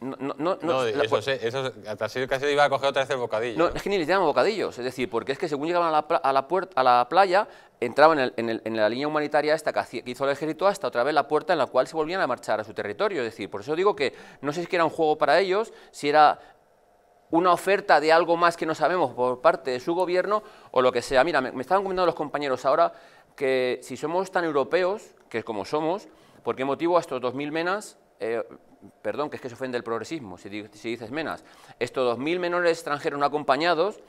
No, no, no, no eso, sí, pues casi, iba a coger otra vez el bocadillo. No, es que ni les llaman bocadillos, es decir, porque es que según llegaban a la, puerta, a la playa, entraban en, la línea humanitaria esta que hizo el ejército hasta otra vez la puerta en la cual se volvían a marchar a su territorio. Es decir, por eso digo que no sé si era un juego para ellos, si era una oferta de algo más que no sabemos por parte de su gobierno o lo que sea. Mira, me, estaban comentando los compañeros ahora que si somos tan europeos, que es como somos, ¿por qué motivo a estos 2.000 menas eh, perdón, que es que se ofende el progresismo, si, dices menas, estos 2.000 menores extranjeros no acompañados,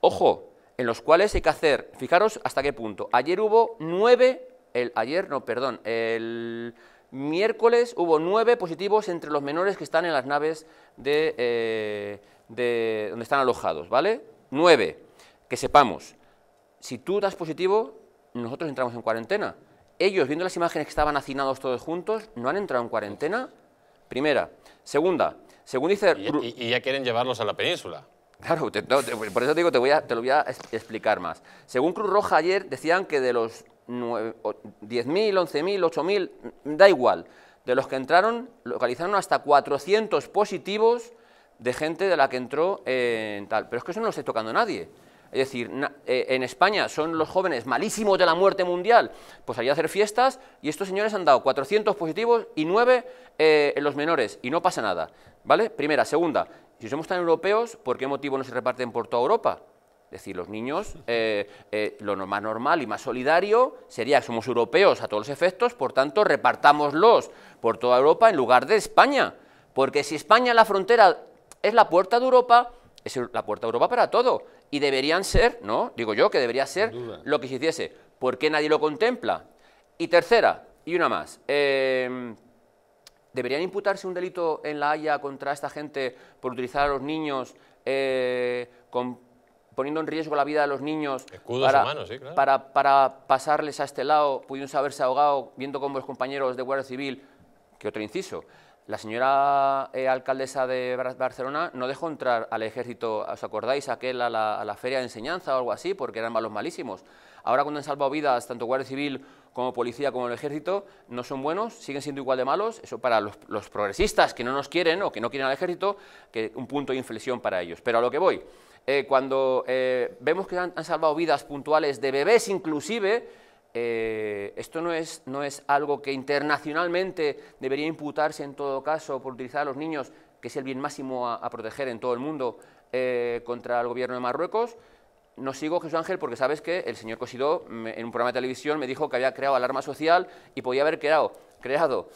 ojo, en los cuales hay que hacer, fijaros hasta qué punto, ayer hubo nueve, el, ayer no, perdón, el miércoles hubo nueve positivos entre los menores que están en las naves de, eh, de donde están alojados, ¿vale? 9, que sepamos, si tú das positivo, nosotros entramos en cuarentena, ellos, viendo las imágenes que estaban hacinados todos juntos, no han entrado en cuarentena. Primera. Segunda, según dice... Y, ya quieren llevarlos a la península. Claro, por eso te digo, te, lo voy a explicar más. Según Cruz Roja ayer decían que de los 10.000, 11.000, 8.000, da igual, de los que entraron localizaron hasta 400 positivos de gente de la que entró en tal. Pero es que eso no lo está tocando nadie. Es decir, eh, en España son los jóvenes malísimos de la muerte mundial, pues allá hacer fiestas y estos señores han dado 400 positivos y 9 eh, en los menores y no pasa nada. ¿Vale? Primera. Segunda, si somos tan europeos, ¿por qué motivo no se reparten por toda Europa? Es decir, los niños, eh, lo más normal y más solidario sería que somos europeos a todos los efectos, por tanto, repartámoslos por toda Europa en lugar de España. Porque si España, la frontera, es la puerta de Europa, es la puerta de Europa para todo y deberían ser, ¿no? Digo yo que debería ser lo que se hiciese. ¿Por qué nadie lo contempla? Y tercera, y una más. Eh, ¿Deberían imputarse un delito en La Haya contra esta gente por utilizar a los niños eh, poniendo en riesgo la vida de los niños para, humanos, sí, claro. para, pasarles a este lado, pudiendo haberse ahogado, viendo cómo los compañeros de Guardia Civil, que otro inciso, la señora eh, alcaldesa de Barcelona no dejó entrar al ejército, ¿os acordáis? a la, la, feria de enseñanza o algo así, porque eran malos malísimos. Ahora cuando han salvado vidas, tanto Guardia Civil como policía como el ejército, no son buenos, siguen siendo igual de malos. Eso para los, progresistas que no nos quieren o que no quieren al ejército, que un punto de inflexión para ellos. Pero a lo que voy, eh, cuando eh, vemos que han salvado vidas puntuales de bebés inclusive, eh, esto no es, no es algo que internacionalmente debería imputarse en todo caso por utilizar a los niños, que es el bien máximo a, proteger en todo el mundo eh, contra el gobierno de Marruecos. No sigo, Jesús Ángel, porque sabes que el señor Cosidó en un programa de televisión me dijo que había creado alarma social y podía haber creado, creado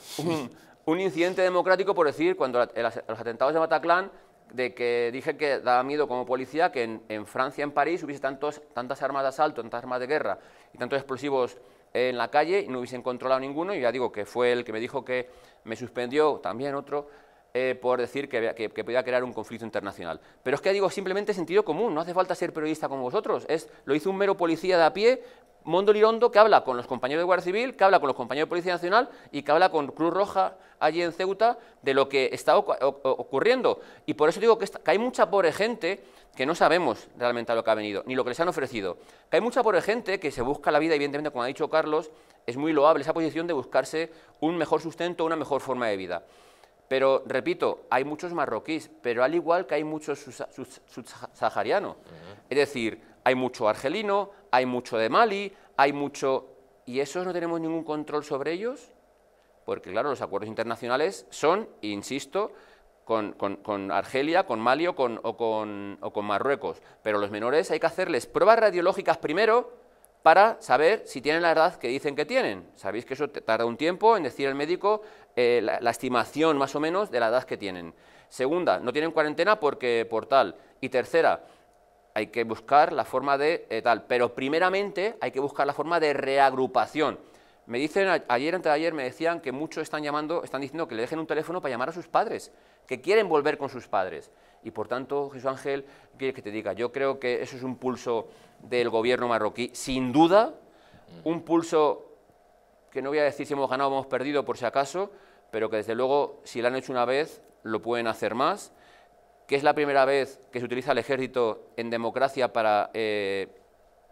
un, incidente democrático por decir cuando los atentados de Bataclan de que dije que daba miedo como policía que en, Francia, en París, hubiese tantos, tantas armas de asalto, tantas armas de guerra y tantos explosivos en la calle y no hubiesen controlado ninguno. Y ya digo que fue el que me dijo que me suspendió, también otro, eh, por decir que, que, podía crear un conflicto internacional. Pero es que digo, simplemente sentido común, no hace falta ser periodista como vosotros, es, lo hizo un mero policía de a pie, Mondo Lirondo, que habla con los compañeros de Guardia Civil, que habla con los compañeros de Policía Nacional y que habla con Cruz Roja allí en Ceuta de lo que está ocurriendo. Y por eso digo que, hay mucha pobre gente que no sabemos realmente lo que ha venido, ni lo que les han ofrecido. Que hay mucha pobre gente que se busca la vida, evidentemente, como ha dicho Carlos, es muy loable esa posición de buscarse un mejor sustento, una mejor forma de vida. Pero, repito, hay muchos marroquíes, pero al igual que hay muchos subsaharianos. Es decir, hay mucho argelino, hay mucho de Mali, hay mucho... ¿Y esos no tenemos ningún control sobre ellos? Porque, claro, los acuerdos internacionales son, insisto, con, Argelia, con Mali o con, con Marruecos. Pero los menores hay que hacerles pruebas radiológicas primero para saber si tienen la edad que dicen que tienen. Sabéis que eso tarda un tiempo en decir el médico, eh, la, estimación más o menos de la edad que tienen. Segunda, no tienen cuarentena porque por tal. Y tercera, hay que buscar la forma de eh, tal. Pero primeramente hay que buscar la forma de reagrupación. Me dicen, ayer, antes de ayer, me decían que muchos están llamando, están diciendo que le dejen un teléfono para llamar a sus padres, que quieren volver con sus padres. Y por tanto, Jesús Ángel, quiere que te diga? Yo creo que eso es un pulso del gobierno marroquí, sin duda, un pulso que no voy a decir si hemos ganado o hemos perdido por si acaso, pero que desde luego si lo han hecho una vez lo pueden hacer más, que es la primera vez que se utiliza el ejército en democracia para, eh,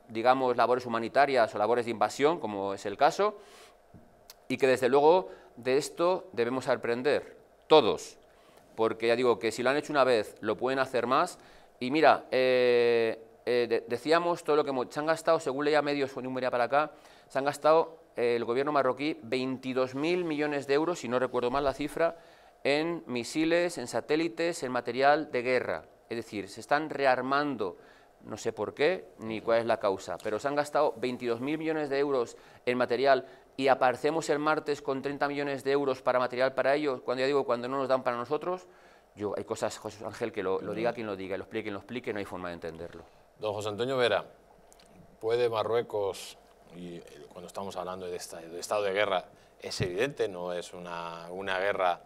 digamos, labores humanitarias o labores de invasión, como es el caso, y que desde luego de esto debemos aprender todos, porque ya digo que si lo han hecho una vez lo pueden hacer más, y mira, eh, eh, decíamos todo lo que se han gastado, según leía medios su un para acá, se han gastado el gobierno marroquí 22.000 millones de euros, si no recuerdo mal la cifra, en misiles, en satélites, en material de guerra. Es decir, se están rearmando, no sé por qué ni cuál es la causa, pero se han gastado 22.000 millones de euros en material y aparecemos el martes con 30 millones de euros para material para ellos, cuando ya digo, cuando no nos dan para nosotros, yo, hay cosas, José Ángel, que lo, diga quien lo diga, lo explique quien lo explique, no hay forma de entenderlo. Don José Antonio Vera, ¿puede Marruecos y eh, cuando estamos hablando de, estado de guerra es evidente, no es una, guerra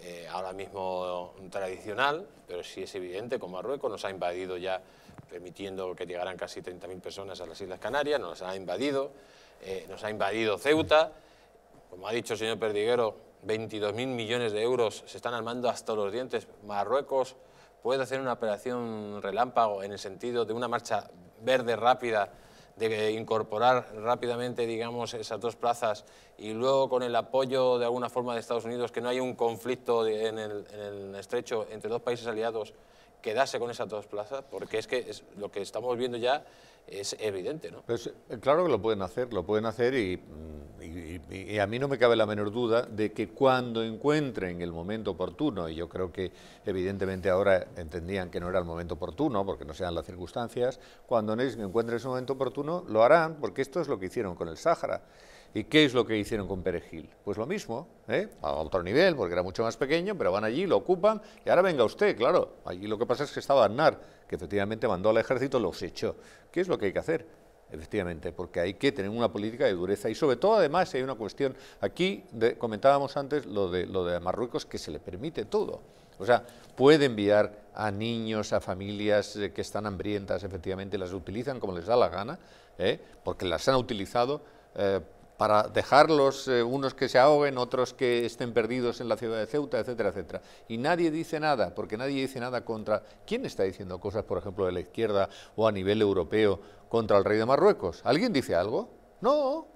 eh, ahora mismo tradicional, pero sí es evidente como Marruecos nos ha invadido ya permitiendo que llegaran casi 30.000 personas a las Islas Canarias, nos ha invadido, eh, nos ha invadido Ceuta, como ha dicho el señor Perdiguero, 22.000 millones de euros se están armando hasta los dientes. Marruecos puede hacer una operación relámpago en el sentido de una marcha verde rápida de incorporar rápidamente, digamos, esas dos plazas y luego con el apoyo de alguna forma de Estados Unidos, que no hay un conflicto el, en el estrecho entre dos países aliados, quedarse con esas dos plazas, porque es que es, lo que estamos viendo ya es evidente, ¿no? Pues, eh, claro que lo pueden hacer, lo pueden hacer mm, y, y, a mí no me cabe la menor duda de que cuando encuentren el momento oportuno, y yo creo que evidentemente ahora entendían que no era el momento oportuno, porque no sean las circunstancias, cuando encuentren ese momento oportuno lo harán, porque esto es lo que hicieron con el Sáhara. ¿Y qué es lo que hicieron con Perejil? Pues lo mismo, ¿eh? a otro nivel, porque era mucho más pequeño, pero van allí, lo ocupan, y ahora venga usted, claro. Allí lo que pasa es que estaba Aznar, que efectivamente mandó al ejército, los echó. ¿Qué es lo que hay que hacer? Efectivamente, porque hay que tener una política de dureza y sobre todo además hay una cuestión, aquí comentábamos antes lo de, lo de Marruecos que se le permite todo. O sea, puede enviar a niños, a familias eh, que están hambrientas, efectivamente, las utilizan como les da la gana, ¿eh? porque las han utilizado para dejarlos, eh, unos que se ahoguen, otros que estén perdidos en la ciudad de Ceuta, etcétera, etcétera. Y nadie dice nada, porque nadie dice nada contra... ¿Quién está diciendo cosas, por ejemplo, de la izquierda o a nivel europeo contra el rey de Marruecos? ¿Alguien dice algo? No.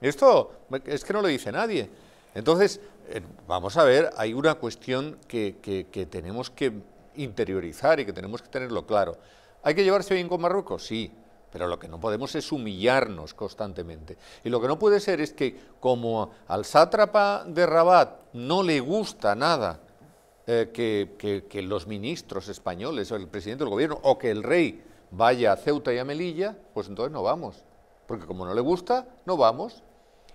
Esto es que no lo dice nadie. Entonces, eh, vamos a ver, hay una cuestión que, que tenemos que interiorizar y que tenemos que tenerlo claro. ¿Hay que llevarse bien con Marruecos? Sí. Pero lo que no podemos es humillarnos constantemente. Y lo que no puede ser es que, como al sátrapa de Rabat no le gusta nada eh, que, que, los ministros españoles o el presidente del gobierno o que el rey vaya a Ceuta y a Melilla, pues entonces no vamos. Porque como no le gusta, no vamos.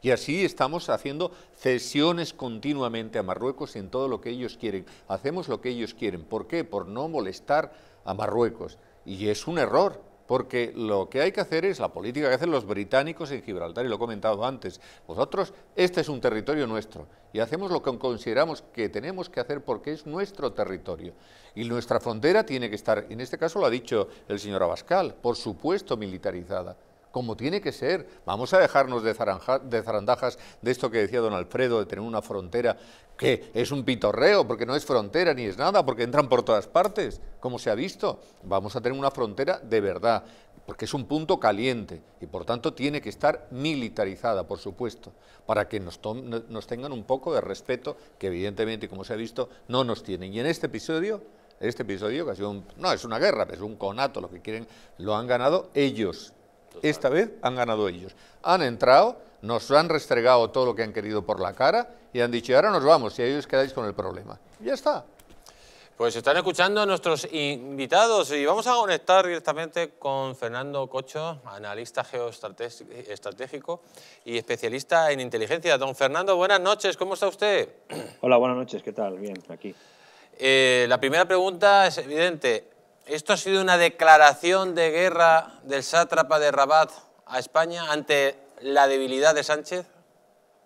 Y así estamos haciendo cesiones continuamente a Marruecos en todo lo que ellos quieren. Hacemos lo que ellos quieren. ¿Por qué? Por no molestar a Marruecos. Y es un error porque lo que hay que hacer es la política que hacen los británicos en Gibraltar, y lo he comentado antes. Vosotros, este es un territorio nuestro, y hacemos lo que consideramos que tenemos que hacer porque es nuestro territorio. Y nuestra frontera tiene que estar, en este caso lo ha dicho el señor Abascal, por supuesto militarizada como tiene que ser. Vamos a dejarnos de, zarandajas de esto que decía don Alfredo, de tener una frontera que es un pitorreo, porque no es frontera ni es nada, porque entran por todas partes, como se ha visto. Vamos a tener una frontera de verdad, porque es un punto caliente y por tanto tiene que estar militarizada, por supuesto, para que nos, tengan un poco de respeto, que evidentemente, como se ha visto, no nos tienen. Y en este episodio este episodio, que ha sido no es una guerra, pero es un conato, lo que quieren, lo han ganado ellos, esta vez han ganado ellos. Han entrado, nos han restregado todo lo que han querido por la cara y han dicho, ahora nos vamos, y ahí os quedáis con el problema. Ya está. Pues están escuchando a nuestros invitados y vamos a conectar directamente con Fernando Cocho, analista geoestratégico y especialista en inteligencia. Don Fernando, buenas noches, ¿cómo está usted? Hola, buenas noches, ¿qué tal? Bien, aquí. Eh, la primera pregunta es evidente. Esto ha sido una declaración de guerra del sátrapa de Rabat a España ante la debilidad de Sánchez.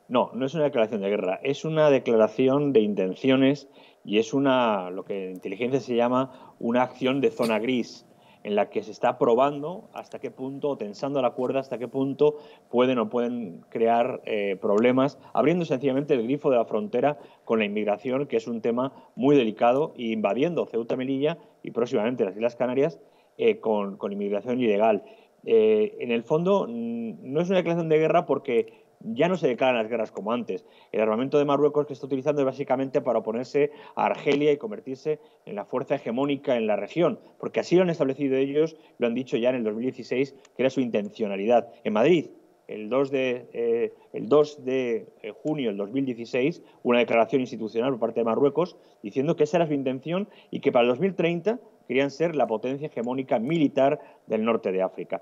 No, no es una declaración de guerra, es una declaración de intenciones y es una lo que en inteligencia se llama una acción de zona gris en la que se está probando hasta qué punto, tensando la cuerda, hasta qué punto pueden o pueden crear eh, problemas, abriendo sencillamente el grifo de la frontera con la inmigración, que es un tema muy delicado, e invadiendo Ceuta Melilla y próximamente las Islas Canarias eh, con, inmigración ilegal. Eh, en el fondo, no es una declaración de guerra porque ya no se declaran las guerras como antes. El armamento de Marruecos que está utilizando es básicamente para oponerse a Argelia y convertirse en la fuerza hegemónica en la región, porque así lo han establecido ellos, lo han dicho ya en el 2016, que era su intencionalidad. En Madrid, el 2 de, eh, el 2 de eh, junio del 2016, una declaración institucional por parte de Marruecos diciendo que esa era su intención y que para el 2030 querían ser la potencia hegemónica militar del norte de África.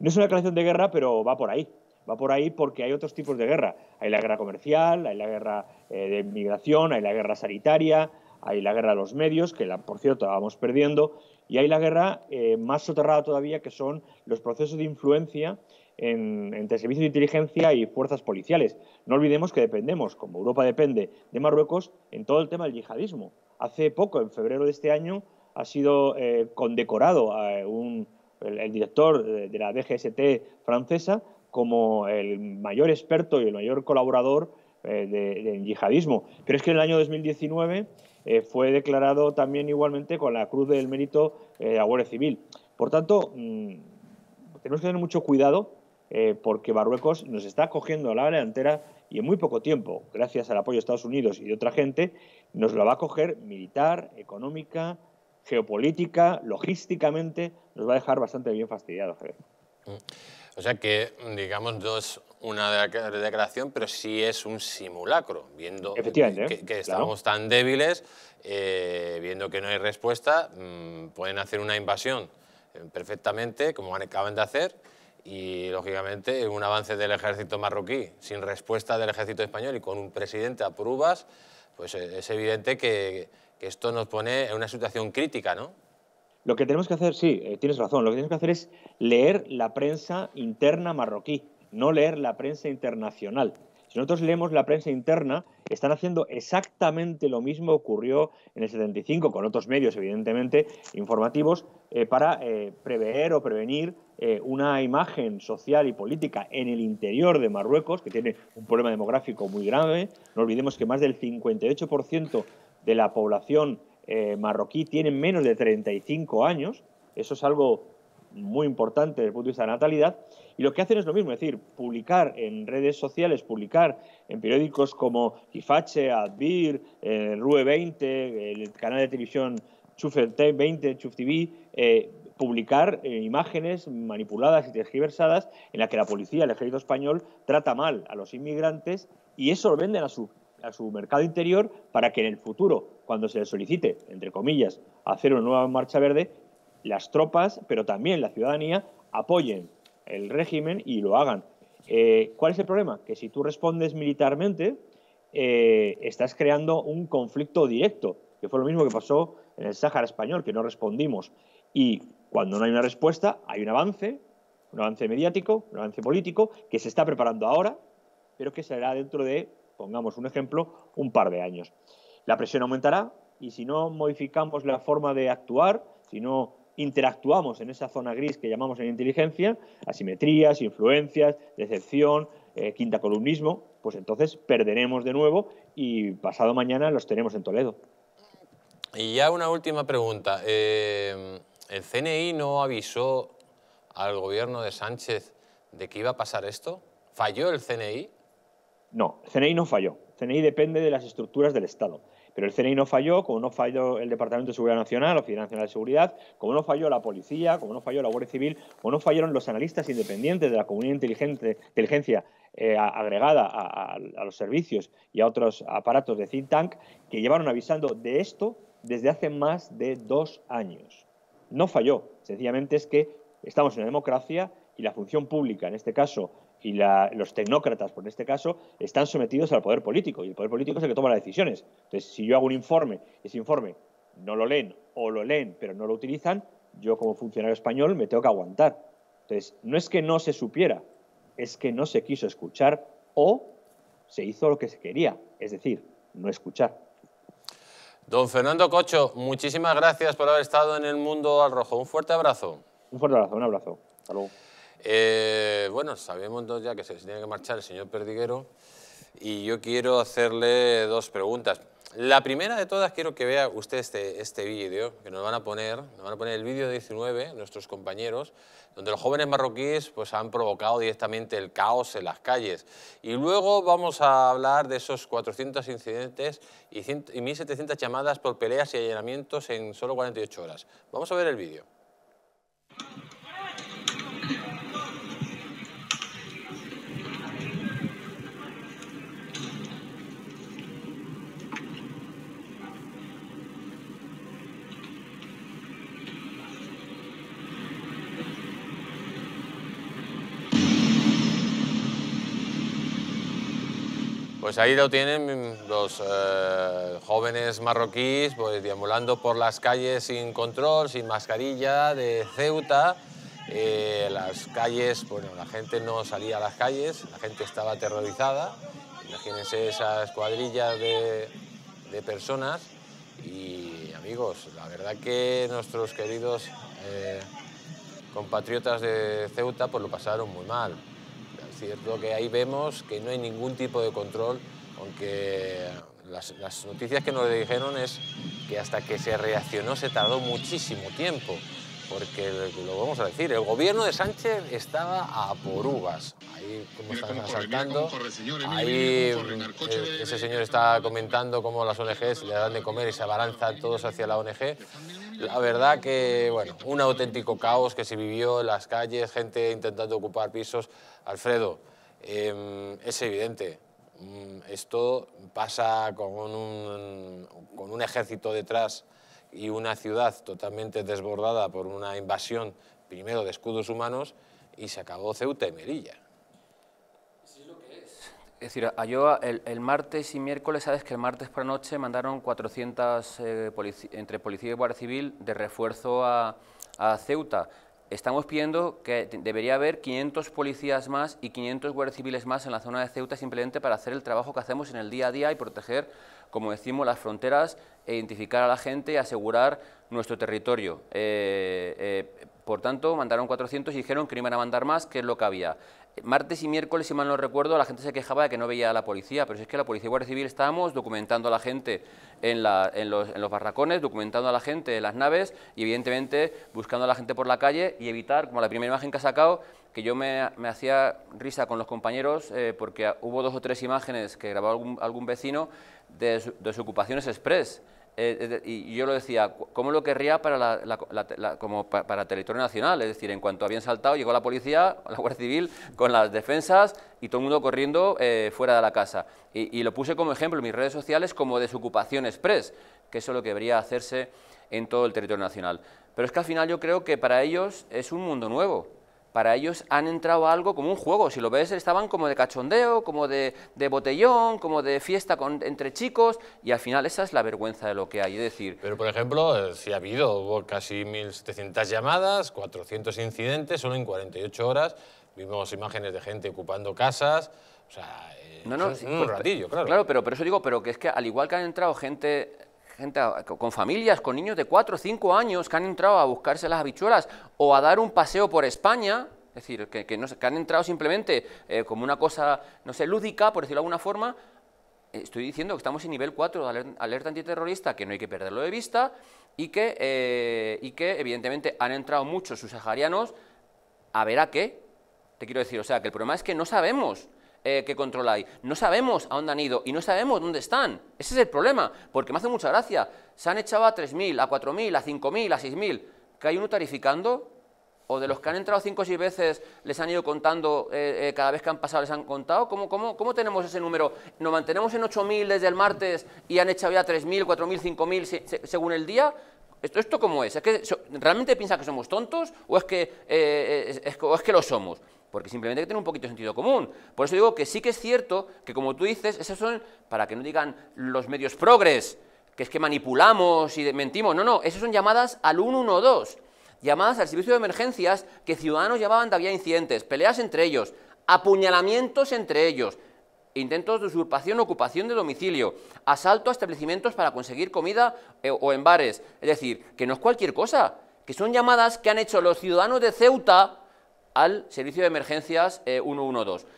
No es una declaración de guerra, pero va por ahí va por ahí porque hay otros tipos de guerra. Hay la guerra comercial, hay la guerra eh, de migración, hay la guerra sanitaria, hay la guerra de los medios, que la, por cierto vamos perdiendo, y hay la guerra eh, más soterrada todavía, que son los procesos de influencia entre servicios de inteligencia y fuerzas policiales. No olvidemos que dependemos, como Europa depende de Marruecos, en todo el tema del yihadismo. Hace poco, en febrero de este año, ha sido eh, condecorado el, director de la DGST francesa como el mayor experto y el mayor colaborador eh, del yihadismo. Pero es que en el año 2019 eh, fue declarado también igualmente con la Cruz del Mérito eh, a Guardia Civil. Por tanto, mm, tenemos que tener mucho cuidado eh, porque Barruecos nos está cogiendo la delantera y en muy poco tiempo, gracias al apoyo de Estados Unidos y de otra gente, nos la va a coger militar, económica, geopolítica, logísticamente, nos va a dejar bastante bien fastidiado. creo. O sea que, digamos, no es una declaración, pero sí es un simulacro, viendo que, estamos tan débiles, eh, viendo que no hay respuesta, mm, pueden hacer una invasión eh, perfectamente, como acaban de hacer, y lógicamente un avance del ejército marroquí sin respuesta del ejército español y con un presidente a pruebas, pues eh, es evidente que, que esto nos pone en una situación crítica, ¿no? Lo que tenemos que hacer, sí, eh, tienes razón, lo que tenemos que hacer es leer la prensa interna marroquí, no leer la prensa internacional. Si nosotros leemos la prensa interna, están haciendo exactamente lo mismo que ocurrió en el 75 con otros medios, evidentemente, informativos, eh, para eh, prever o prevenir una imagen social y política en el interior de Marruecos, que tiene un problema demográfico muy grave. No olvidemos que más del 58% de la población eh, marroquí tienen menos de 35 años, eso es algo muy importante desde el punto de vista de natalidad, y lo que hacen es lo mismo, es decir, publicar en redes sociales, publicar en periódicos como Kifache, Advir, eh, Rue 20, el canal de televisión 20, Chuf TV, publicar eh, imágenes manipuladas y tergiversadas en las que la policía, el ejército español, trata mal a los inmigrantes y eso lo venden a su a su mercado interior para que en el futuro, cuando se le solicite, entre comillas, hacer una nueva marcha verde, las tropas, pero también la ciudadanía, apoyen el régimen y lo hagan. Eh, ¿Cuál es el problema? Que si tú respondes militarmente, eh, estás creando un conflicto directo, que fue lo mismo que pasó en el Sáhara español, que no respondimos. Y cuando no hay una respuesta, hay un avance, un avance mediático, un avance político, que se está preparando ahora, pero que será dentro de pongamos un ejemplo, un par de años. La presión aumentará y si no modificamos la forma de actuar, si no interactuamos en esa zona gris que llamamos en inteligencia, asimetrías, influencias, decepción, eh, quinta columnismo, pues entonces perderemos de nuevo y pasado mañana los tenemos en Toledo. Y ya una última pregunta. Eh, ¿El CNI no avisó al gobierno de Sánchez de que iba a pasar esto? ¿Falló el CNI? No, CNI no falló. CNI depende de las estructuras del Estado. Pero el CNI no falló, como no falló el Departamento de Seguridad Nacional, Oficina Nacional de Seguridad, como no falló la policía, como no falló la Guardia Civil, como no fallaron los analistas independientes de la comunidad inteligente, inteligencia eh, agregada a, los servicios y a otros aparatos de think tank, que llevaron avisando de esto desde hace más de dos años. No falló, sencillamente es que estamos en una democracia y la función pública, en este caso y los tecnócratas, por este caso, están sometidos al poder político y el poder político es el que toma las decisiones. Entonces, si yo hago un informe, ese informe no lo leen o lo leen pero no lo utilizan, yo como funcionario español me tengo que aguantar. Entonces, no es que no se supiera, es que no se quiso escuchar o se hizo lo que se quería, es decir, no escuchar. Don Fernando Cocho, muchísimas gracias por haber estado en el mundo al rojo. Un fuerte abrazo. Un fuerte abrazo, un abrazo. Hasta luego. Eh, bueno, sabemos entonces ya que se tiene que marchar el señor Perdiguero y yo quiero hacerle dos preguntas. La primera de todas quiero que vea usted este, este vídeo que nos van a poner, nos van a poner el vídeo 19, nuestros compañeros, donde los jóvenes marroquíes pues, han provocado directamente el caos en las calles. Y luego vamos a hablar de esos 400 incidentes y, y 1.700 llamadas por peleas y allanamientos en solo 48 horas. Vamos a ver el vídeo. Pues ahí lo tienen mm, los eh, jóvenes marroquíes pues, deambulando por las calles sin control, sin mascarilla, de Ceuta. Eh, las calles, bueno, la gente no salía a las calles, la gente estaba aterrorizada. Imagínense esa escuadrilla de, personas. Y amigos, la verdad que nuestros queridos eh, compatriotas de Ceuta pues, lo pasaron muy mal cierto que ahí vemos que no hay ningún tipo de control, aunque las, noticias que nos dijeron es que hasta que se reaccionó se tardó muchísimo tiempo porque lo vamos a decir, el gobierno de Sánchez estaba a por uvas. Ahí como están asaltando, ahí eh, ese señor está comentando cómo las ONGs le dan de comer y se abalanzan todos hacia la ONG. La verdad que, bueno, un auténtico caos que se vivió en las calles, gente intentando ocupar pisos. Alfredo, em, es evidente, mm, esto pasa con un, con un ejército detrás y una ciudad totalmente desbordada por una invasión, primero de escudos humanos, y se acabó Ceuta y Melilla. Es decir, yo el, el, martes y miércoles, sabes que el martes por la noche mandaron 400 eh, entre policía y guardia civil de refuerzo a, a Ceuta estamos pidiendo que debería haber 500 policías más y 500 guardias civiles más en la zona de Ceuta simplemente para hacer el trabajo que hacemos en el día a día y proteger, como decimos, las fronteras e identificar a la gente y asegurar nuestro territorio. Eh, eh, por tanto, mandaron 400 y dijeron que no iban a mandar más, que es lo que había. Martes y miércoles, si mal no recuerdo, la gente se quejaba de que no veía a la policía, pero si es que la Policía y Guardia Civil estábamos documentando a la gente, en, los, barracones, documentando a la gente en las naves y evidentemente buscando a la gente por la calle y evitar, como la primera imagen que ha sacado, que yo me, hacía risa con los compañeros eh, porque hubo dos o tres imágenes que grabó algún, vecino de, de ocupaciones express y yo lo decía, ¿cómo lo querría para, la, como para territorio nacional? Es decir, en cuanto habían saltado, llegó la policía, la Guardia Civil, con las defensas y todo el mundo corriendo eh, fuera de la casa. Y, y, lo puse como ejemplo en mis redes sociales como desocupación express, que eso es lo que debería hacerse en todo el territorio nacional. Pero es que al final yo creo que para ellos es un mundo nuevo para ellos han entrado algo como un juego, si lo ves estaban como de cachondeo, como de, botellón, como de fiesta con, entre chicos, y al final esa es la vergüenza de lo que hay, es decir... Pero por ejemplo, eh, si ha habido, hubo casi 1.700 llamadas, 400 incidentes, solo en 48 horas, vimos imágenes de gente ocupando casas, o sea, eh, no, no, un pues, ratillo, claro. Claro, pero pero eso digo, pero que es que al igual que han entrado gente gente con familias, con niños de 4 o 5 años que han entrado a buscarse las habichuelas o a dar un paseo por España, es decir, que, que, no, han entrado simplemente eh, como una cosa, no sé, lúdica, por decirlo de alguna forma, eh, estoy diciendo que estamos en nivel 4 de alerta antiterrorista, que no hay que perderlo de vista, y que, eh, y que evidentemente han entrado muchos subsaharianos a ver a qué. Te quiero decir, o sea, que el problema es que no sabemos eh, que controláis. No sabemos a dónde han ido y no sabemos dónde están. Ese es el problema, porque me hace mucha gracia. Se han echado a 3.000, a 4.000, a 5.000, a 6.000. ¿Que hay uno tarificando? ¿O de los que han entrado 5 o 6 veces les han ido contando, eh, eh, cada vez que han pasado les han contado? ¿Cómo, cómo, tenemos ese número? ¿Nos mantenemos en 8.000 desde el martes y han echado ya 3.000, 4.000, 5.000 cinco mil, según el día? ¿Esto, ¿Esto cómo es? que realmente piensa que somos tontos o es que, o es que lo somos? porque simplemente hay que tener un poquito de sentido común. Por eso digo que sí que es cierto que, como tú dices, esas son, para que no digan los medios progres, que es que manipulamos y mentimos, no, no, esas son llamadas al 112, llamadas al servicio de emergencias que ciudadanos llamaban de había incidentes, peleas entre ellos, apuñalamientos entre ellos, intentos de usurpación ocupación de domicilio, asalto a establecimientos para conseguir comida eh, o en bares. Es decir, que no es cualquier cosa, que son llamadas que han hecho los ciudadanos de Ceuta al servicio de emergencias 112 eh,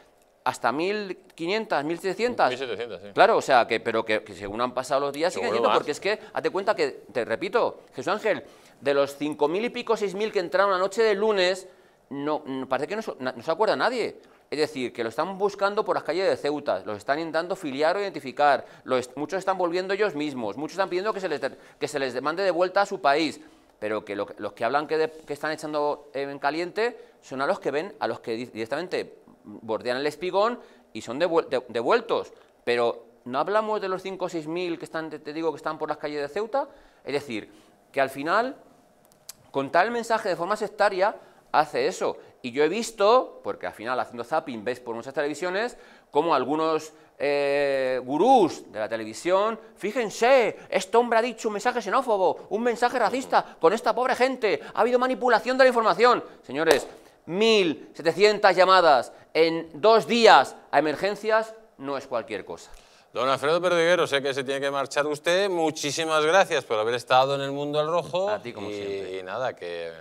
hasta 1500, 1700. 1700, sí. Claro, o sea, que, pero que, según han pasado los días, sigue porque es que, hazte cuenta que, te repito, Jesús Ángel, de los 5000 y pico, 6000 que entraron la noche de lunes, no, parece que no, se acuerda nadie. Es decir, que lo están buscando por las calles de Ceuta, los están intentando filiar o identificar, muchos están volviendo ellos mismos, muchos están pidiendo que se, les, que se les demande de vuelta a su país pero que los que hablan que, están echando eh, en caliente son a los que ven, a los que directamente bordean el espigón y son devueltos. Pero no hablamos de los 5 o 6 mil que están, te, te digo, que están por las calles de Ceuta. Es decir, que al final contar el mensaje de forma sectaria hace eso. Y yo he visto, porque al final haciendo zapping ves por muchas televisiones, como algunos eh, gurús de la televisión, fíjense, este hombre ha dicho un mensaje xenófobo, un mensaje racista con esta pobre gente, ha habido manipulación de la información. Señores, 1.700 llamadas en dos días a emergencias no es cualquier cosa. Don Alfredo Perdiguero, sé que se tiene que marchar usted. Muchísimas gracias por haber estado en el Mundo al Rojo. A ti, como siempre. Y nada, que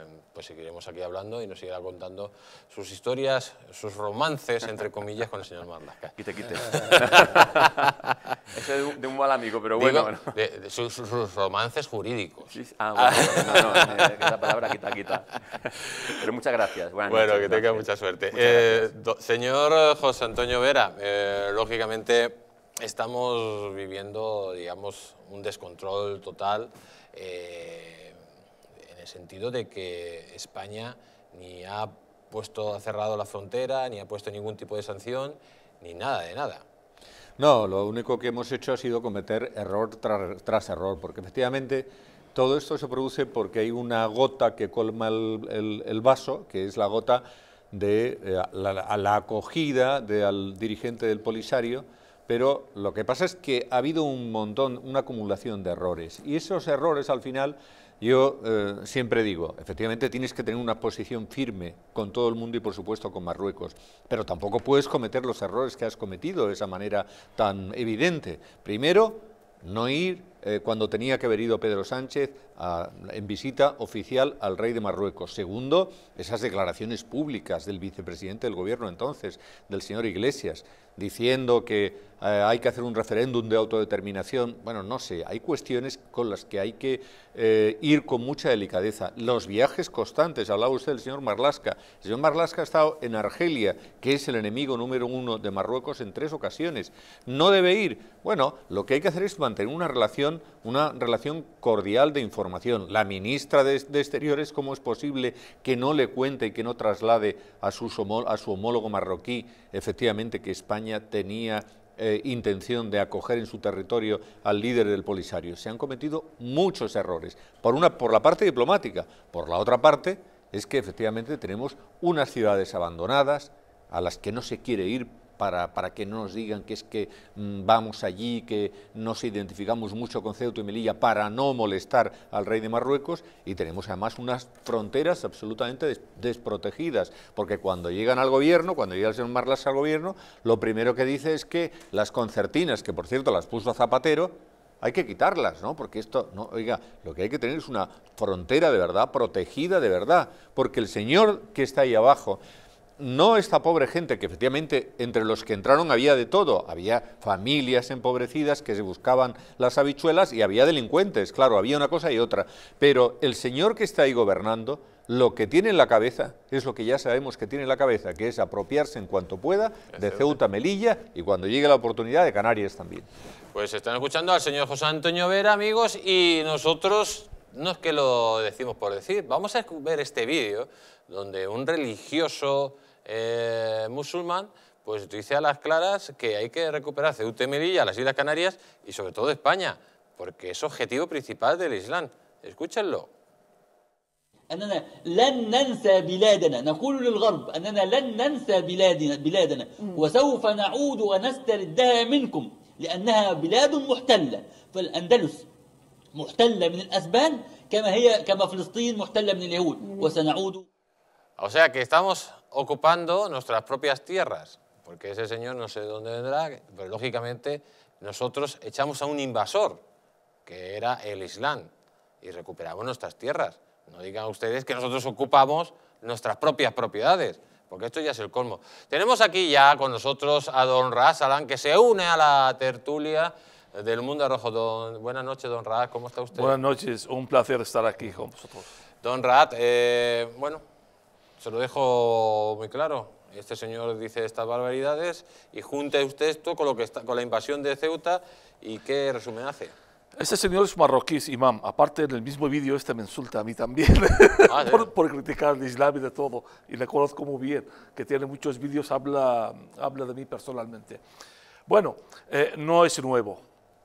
pues seguiremos aquí hablando y nos seguirá contando sus historias, sus romances, entre comillas, con el señor Marlaska. Quite, quite. eso es de un mal amigo, pero bueno. sus, romances jurídicos. ah, no, no, la eh, palabra quita, quita. Pero muchas gracias. bueno, que tenga mucha suerte. Eh, señor José Antonio Vera, eh, lógicamente estamos viviendo, digamos, un descontrol total. Eh, ...en el sentido de que España ni ha puesto, cerrado la frontera, ni ha puesto ningún tipo de sanción, ni nada de nada. No, lo único que hemos hecho ha sido cometer error tras error, porque efectivamente todo esto se produce porque hay una gota que colma el, vaso, que es la gota de eh, la, a la, acogida del dirigente del Polisario, pero lo que pasa es que ha habido un montón, una acumulación de errores, y esos errores al final yo eh, siempre digo, efectivamente tienes que tener una posición firme con todo el mundo y por supuesto con Marruecos, pero tampoco puedes cometer los errores que has cometido de esa manera tan evidente. Primero, no ir eh, cuando tenía que haber ido Pedro Sánchez en visita oficial al rey de Marruecos. Segundo, esas declaraciones públicas del vicepresidente del gobierno entonces, del señor Iglesias, diciendo que eh, hay que hacer un referéndum de autodeterminación. Bueno, no sé, hay cuestiones con las que hay que eh, ir con mucha delicadeza. Los viajes constantes, hablaba usted del señor Marlaska, El señor Marlaska ha estado en Argelia, que es el enemigo número uno de Marruecos, en tres ocasiones. No debe ir. Bueno, lo que hay que hacer es mantener una relación, una relación cordial de información. La ministra de, Exteriores, ¿cómo es posible que no le cuente y que no traslade a, a su homólogo marroquí, efectivamente, que España tenía eh, intención de acoger en su territorio al líder del Polisario. Se han cometido muchos errores, por, una, por la parte diplomática, por la otra parte es que efectivamente tenemos unas ciudades abandonadas a las que no se quiere ir para, que no nos digan que es que mm, vamos allí, que nos identificamos mucho con Ceuta y Melilla para no molestar al rey de Marruecos y tenemos además unas fronteras absolutamente desprotegidas, porque cuando llegan al gobierno, cuando llega el señor Marlas al gobierno, lo primero que dice es que las concertinas, que por cierto las puso a Zapatero, hay que quitarlas, ¿no? Porque esto, no, oiga, lo que hay que tener es una frontera de verdad, protegida de verdad, porque el señor que está ahí abajo, no esta pobre gente, que efectivamente entre los que entraron había de todo, había familias empobrecidas que se buscaban las habichuelas y había delincuentes, claro, había una cosa y otra, pero el señor que está ahí gobernando, lo que tiene en la cabeza es lo que ya sabemos que tiene en la cabeza, que es apropiarse en cuanto pueda de Ceuta, Melilla y cuando llegue la oportunidad de Canarias también. Pues están escuchando al señor José Antonio Vera, amigos, y nosotros no es que lo decimos por decir, vamos a ver este vídeo donde un religioso eh, musulmán, pues dice a las claras que hay que recuperar Ceuta y Melilla, las Islas Canarias y sobre todo España, porque es objetivo principal del Islam. Escúchenlo. أننا لن ننسى بلادنا نقول للغرب أننا لن ننسى بلادنا, بلادنا وسوف نعود ونستردها منكم لأنها بلاد محتلة فالأندلس محتلة من الأسبان كما هي كما فلسطين محتلة من اليهود وسنعود O sea que estamos ocupando nuestras propias tierras, porque ese señor no sé dónde vendrá, pero lógicamente nosotros echamos a un invasor, que era el Islam, y recuperamos nuestras tierras. No digan ustedes que nosotros ocupamos nuestras propias propiedades, porque esto ya es el colmo. Tenemos aquí ya con nosotros a don Raz Alán, que se une a la tertulia del Mundo Rojo. buenas noches, don Raz, ¿cómo está usted? Buenas noches, un placer estar aquí con vosotros. Don Raat, eh, bueno, se lo dejo muy claro. Este señor dice estas barbaridades y junta usted esto con, lo que está, con la invasión de Ceuta y qué resumen hace. Este señor es marroquí, imam. Aparte, en el mismo vídeo este me insulta a mí también ah, por, criticar el islam y de todo. Y le conozco muy bien, que tiene muchos vídeos, habla, habla de mí personalmente. Bueno, eh, no es nuevo.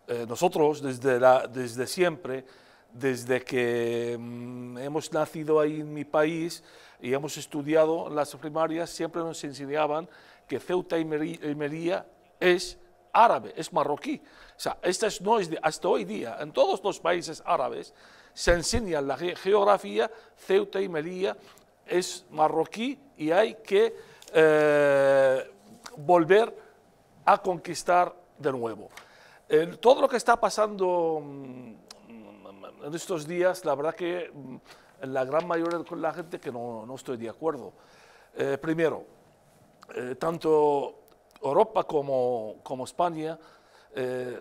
Eh, nosotros desde, la, desde siempre, desde que mm, hemos nacido ahí en mi país, y hemos estudiado en las primarias, siempre nos enseñaban que Ceuta y Melilla es árabe, es marroquí. O sea, esta es, no es de, hasta hoy día, en todos los países árabes se enseña la geografía, Ceuta y Melilla es marroquí y hay que eh, volver a conquistar de nuevo. todo lo que está pasando mm, en estos días, la verdad que... Mm, la gran mayoría de la gente que no, no estoy de acuerdo. Eh, primero, eh, tanto Europa como, como España, eh,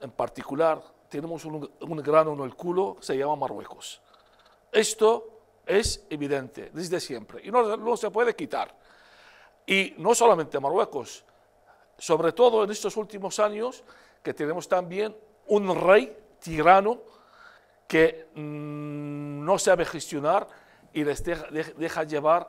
en particular, tenemos un, un, grano en el culo, se llama Marruecos. Esto es evidente desde siempre y no, no se puede quitar. Y no solamente Marruecos, sobre todo en estos últimos años que tenemos también un rey tirano que mm, no sabe gestionar y les deja, llevar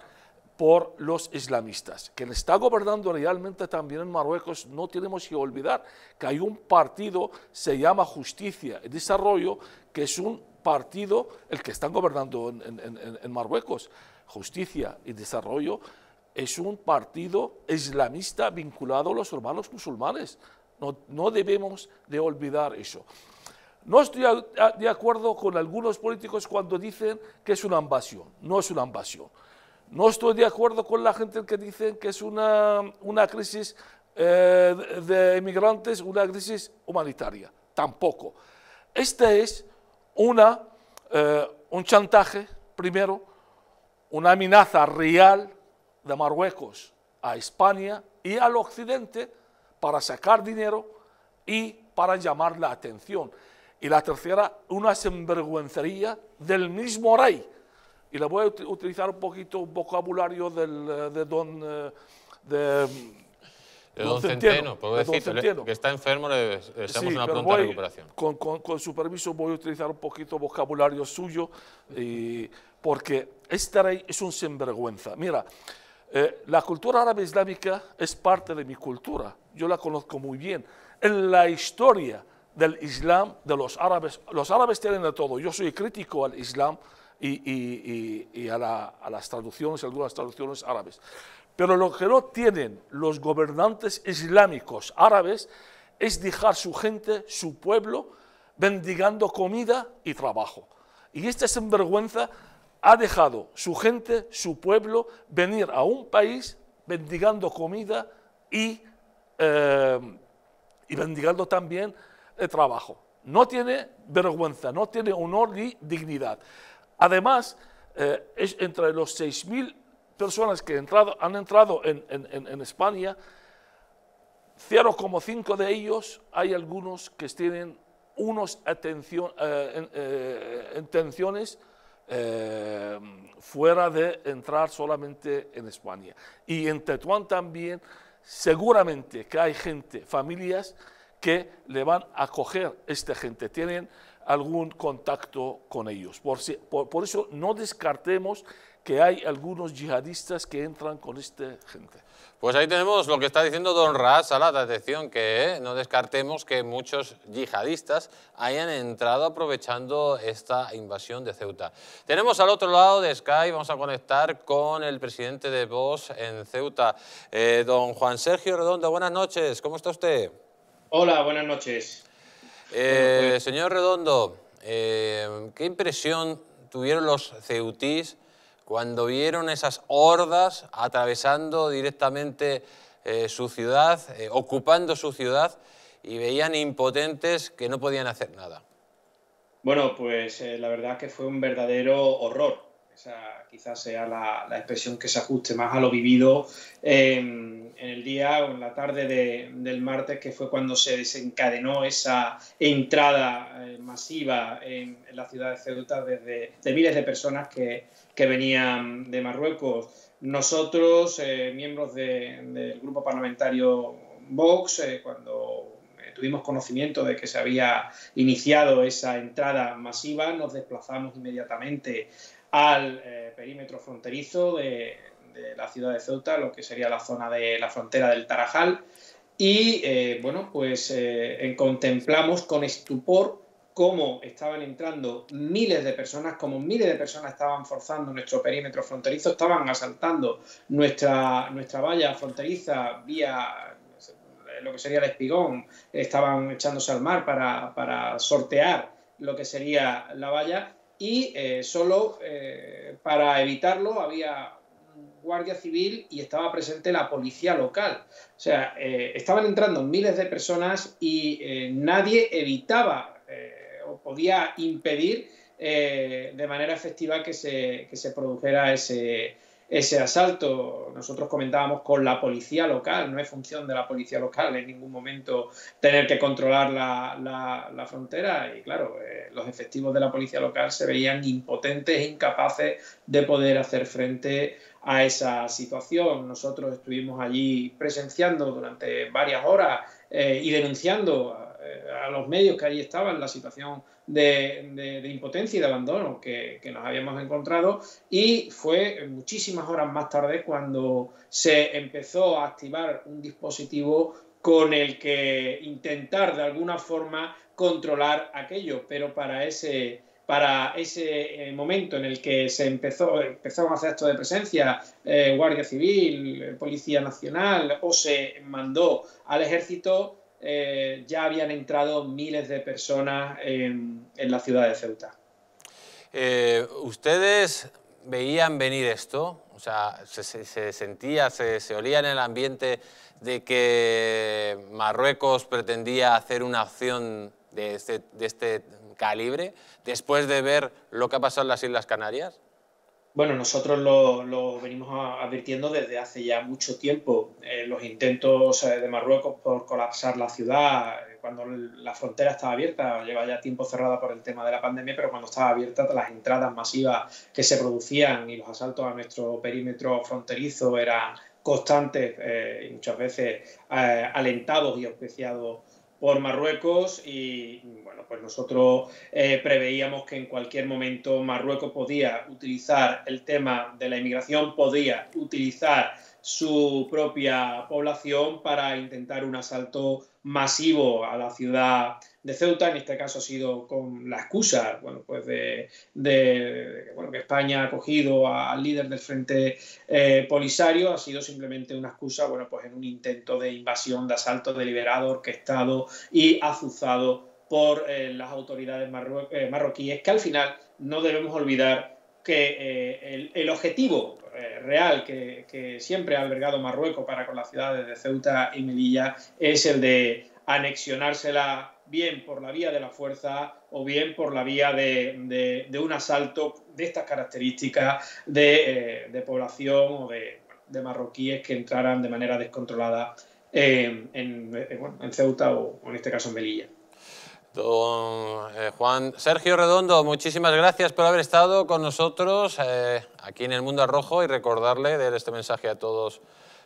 por los islamistas, que está gobernando realmente también en Marruecos. No tenemos que olvidar que hay un partido, se llama Justicia y Desarrollo, que es un partido el que están gobernando en, en Marruecos. Justicia y Desarrollo es un partido islamista vinculado a los hermanos musulmanes. No, no debemos de olvidar eso. No estoy de acuerdo con algunos políticos cuando dicen que es una invasión. No es una invasión. No estoy de acuerdo con la gente que dice que es una, crisis eh, de inmigrantes, una crisis humanitaria. Tampoco. Este es una, eh, un chantaje, primero, una amenaza real de Marruecos a España y al Occidente para sacar dinero y para llamar la atención. Y la tercera, una sinvergüencería del mismo rey. Y le voy a utilizar un poquito vocabulario del, eh, de don... Eh, de, don, Centeno, puedo que está enfermo, le deseamos una pronta recuperación. Con, con, con, su permiso voy a utilizar un poquito vocabulario suyo, porque este rey es un sinvergüenza. Mira, eh, la cultura árabe islámica es parte de mi cultura, yo la conozco muy bien. En la historia del Islam de los árabes. Los árabes tienen de todo. Yo soy crítico al Islam y, a, las traducciones, algunas traducciones árabes. Pero lo que no tienen los gobernantes islámicos árabes es dejar su gente, su pueblo, bendigando comida y trabajo. Y esta sinvergüenza ha dejado su gente, su pueblo, venir a un país bendigando comida y, eh, y bendigando también trabajo. No tiene vergüenza, no tiene honor ni dignidad. Además, eh, es entre los 6.000 personas que han entrado en, España, 0,5 de ellos hay algunos que tienen unas eh, eh, intenciones fuera de entrar solamente en España. Y en Tetuán también seguramente que hay gente, familias, que le van a coger esta gente, tienen algún contacto con ellos. Por, si, por, eso no descartemos que hay algunos yihadistas que entran con esta gente. Pues ahí tenemos lo que está diciendo Don a la atención, que eh, no descartemos que muchos yihadistas hayan entrado aprovechando esta invasión de Ceuta. Tenemos al otro lado de Sky, vamos a conectar con el presidente de Vox en Ceuta, eh, don Juan Sergio Redondo. Buenas noches, ¿cómo está usted? Hola, buenas noches. Eh, pues- señor Redondo, eh, ¿qué impresión tuvieron los ceutís cuando vieron esas hordas atravesando directamente eh, su ciudad, ocupando su ciudad y veían impotentes que no podían hacer nada? Bueno, pues la verdad que fue un verdadero horror quizás sea la, expresión que se ajuste más a lo vivido em, en, el día o en la tarde del martes, que fue cuando se desencadenó esa entrada eh, masiva en, la ciudad de Ceuta desde de miles de personas que, venían de Marruecos. Nosotros, eh, miembros del grupo parlamentario Vox, eh, cuando tuvimos conocimiento de que se había iniciado esa entrada masiva, nos desplazamos inmediatamente al eh, perímetro fronterizo de, la ciudad de Ceuta, lo que sería la zona de la frontera del Tarajal. Y eh, bueno, pues eh, contemplamos con estupor cómo estaban entrando miles de personas, como miles de personas estaban forzando nuestro perímetro fronterizo, estaban asaltando nuestra, nuestra valla fronteriza vía lo que sería el espigón, estaban echándose al mar para, para sortear lo que sería la valla y eh, solo eh, para evitarlo había guardia civil y estaba presente la policía local. O sea, eh, estaban entrando miles de personas y nadie evitaba o podía impedir de manera efectiva que se, que se produjera ese, ese asalto. Nosotros comentábamos con la policía local, no es función de la policía local en ningún momento tener que controlar la, la, frontera y claro, eh, los efectivos de la policía local se veían impotentes e incapaces de poder hacer frente a esa situación. Nosotros estuvimos allí presenciando durante varias horas eh, y denunciando eh, a los medios que allí estaban la situación de, impotencia y de abandono que, nos habíamos encontrado y fue muchísimas horas más tarde cuando se empezó a activar un dispositivo con el que intentar de alguna forma controlar aquello, pero para ese para ese eh, momento en el que se empezó, empezaron a hacer actos de presencia, eh, Guardia Civil, Policía Nacional, o se mandó al ejército, eh, ya habían entrado miles de personas en, la ciudad de Ceuta. Eh, ¿Ustedes veían venir esto? O sea, ¿se, sentía, se, olía en el ambiente de que Marruecos pretendía hacer una acción de este, este calibre después de ver lo que ha pasado en las Islas Canarias? Bueno, nosotros lo, venimos advirtiendo desde hace ya mucho tiempo. Eh, los intentos de Marruecos por colapsar la ciudad, eh, cuando la frontera estaba abierta, lleva ya tiempo cerrada por el tema de la pandemia, pero cuando estaba abierta las entradas masivas que se producían y los asaltos a nuestro perímetro fronterizo eran constantes eh, y muchas veces alentados y auspiciados por Marruecos y bueno, pues nosotros eh, preveíamos que en cualquier momento Marruecos podía utilizar el tema de la inmigración, podía utilizar su propia población para intentar un asalto masivo a la ciudad de Ceuta. En este caso ha sido con la excusa bueno, pues de, que España ha acogido al líder del Frente eh, Polisario. Ha sido simplemente una excusa bueno, pues en un intento de invasión, de asalto deliberado, orquestado y azuzado por eh, las autoridades eh, marroquíes, que al final no debemos olvidar que el objetivo eh, real que, siempre ha albergado Marruecos para con las ciudades de Ceuta y Melilla es el de anexionársela bien por la vía de la fuerza o bien por la vía de, un asalto de estas características de, eh, población o de, marroquíes que entraran de manera descontrolada eh, en, Ceuta o en este caso en Melilla. Don eh, Juan Sergio Redondo, muchísimas gracias por haber estado con nosotros eh, aquí en El Mundo Rojo y recordarle de este mensaje a todos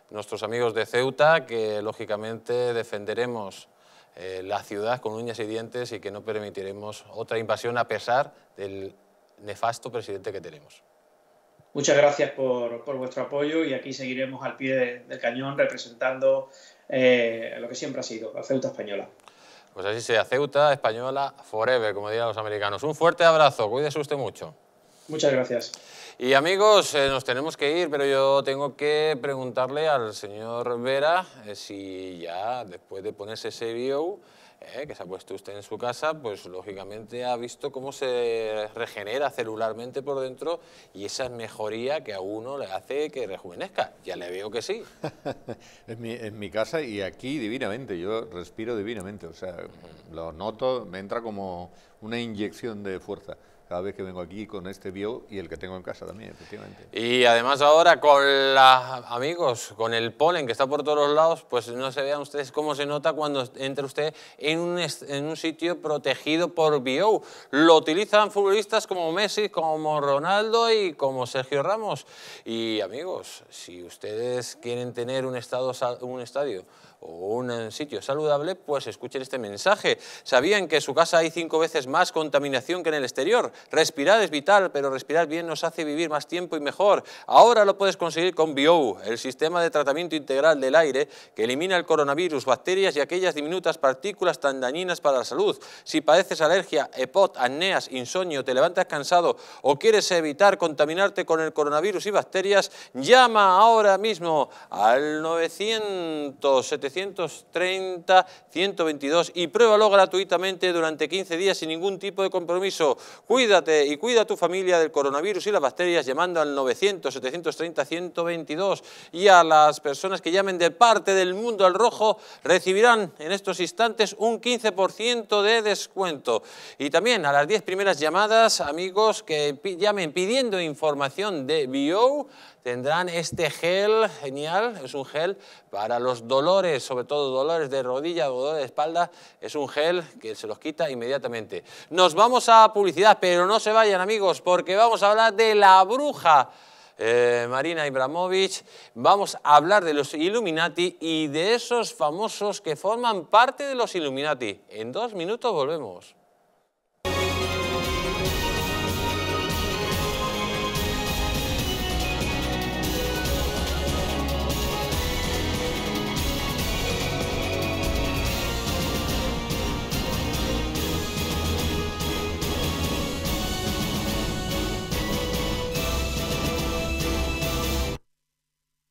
nuestros amigos de Ceuta que lógicamente defenderemos eh, la ciudad con uñas y dientes y que no permitiremos otra invasión a pesar del nefasto presidente que tenemos. Muchas gracias por, vuestro apoyo y aquí seguiremos al pie del cañón representando lo que siempre ha sido, la Ceuta española. Pues así sea, Ceuta, española, forever, como dirían los americanos. Un fuerte abrazo, cuídese usted mucho. Muchas gracias. Y amigos, eh, nos tenemos que ir, pero yo tengo que preguntarle al señor Vera eh, si ya, después de ponerse ese bio, eh, que se ha puesto usted en su casa, pues lógicamente ha visto cómo se regenera celularmente por dentro y esa es mejoría que a uno le hace que rejuvenezca. Ya le veo que sí. en, mi, casa y aquí divinamente, yo respiro divinamente, o sea, lo noto, me entra como una inyección de fuerza cada vez que vengo aquí con este bio y el que tengo en casa también, efectivamente. Y además ahora con los amigos, con el polen que está por todos lados, pues no se vean ustedes cómo se nota cuando entra usted en un, sitio protegido por bio. Lo utilizan futbolistas como Messi, como Ronaldo y como Sergio Ramos. Y amigos, si ustedes quieren tener un, estado, un estadio un eh, sitio saludable, pues escuchen este mensaje. ¿Sabían que en su casa hay cinco veces más contaminación que en el exterior? Respirar es vital, pero respirar bien nos hace vivir más tiempo y mejor. Ahora lo puedes conseguir con BIO, el sistema de tratamiento integral del aire que elimina el coronavirus, bacterias y aquellas diminutas partículas tan dañinas para la salud. Si padeces alergia, EPOT, apneas, insomnio, te levantas cansado o quieres evitar contaminarte con el coronavirus y bacterias, llama ahora mismo al 970. 730 122 y pruébalo gratuitamente durante 15 días sin ningún tipo de compromiso. Cuídate y cuida a tu familia del coronavirus y las bacterias llamando al 900 730 122 y a las personas que llamen de parte del mundo al rojo recibirán en estos instantes un 15% de descuento. Y también a las 10 primeras llamadas, amigos que llamen pidiendo información de bio, tendrán este gel genial, es un gel para los dolores, sobre todo dolores de rodilla, dolores de espalda, es un gel que se los quita inmediatamente. Nos vamos a publicidad, pero no se vayan amigos, porque vamos a hablar de la bruja. Eh, Marina Ibramovich, vamos a hablar de los Illuminati y de esos famosos que forman parte de los Illuminati. En dos minutos volvemos.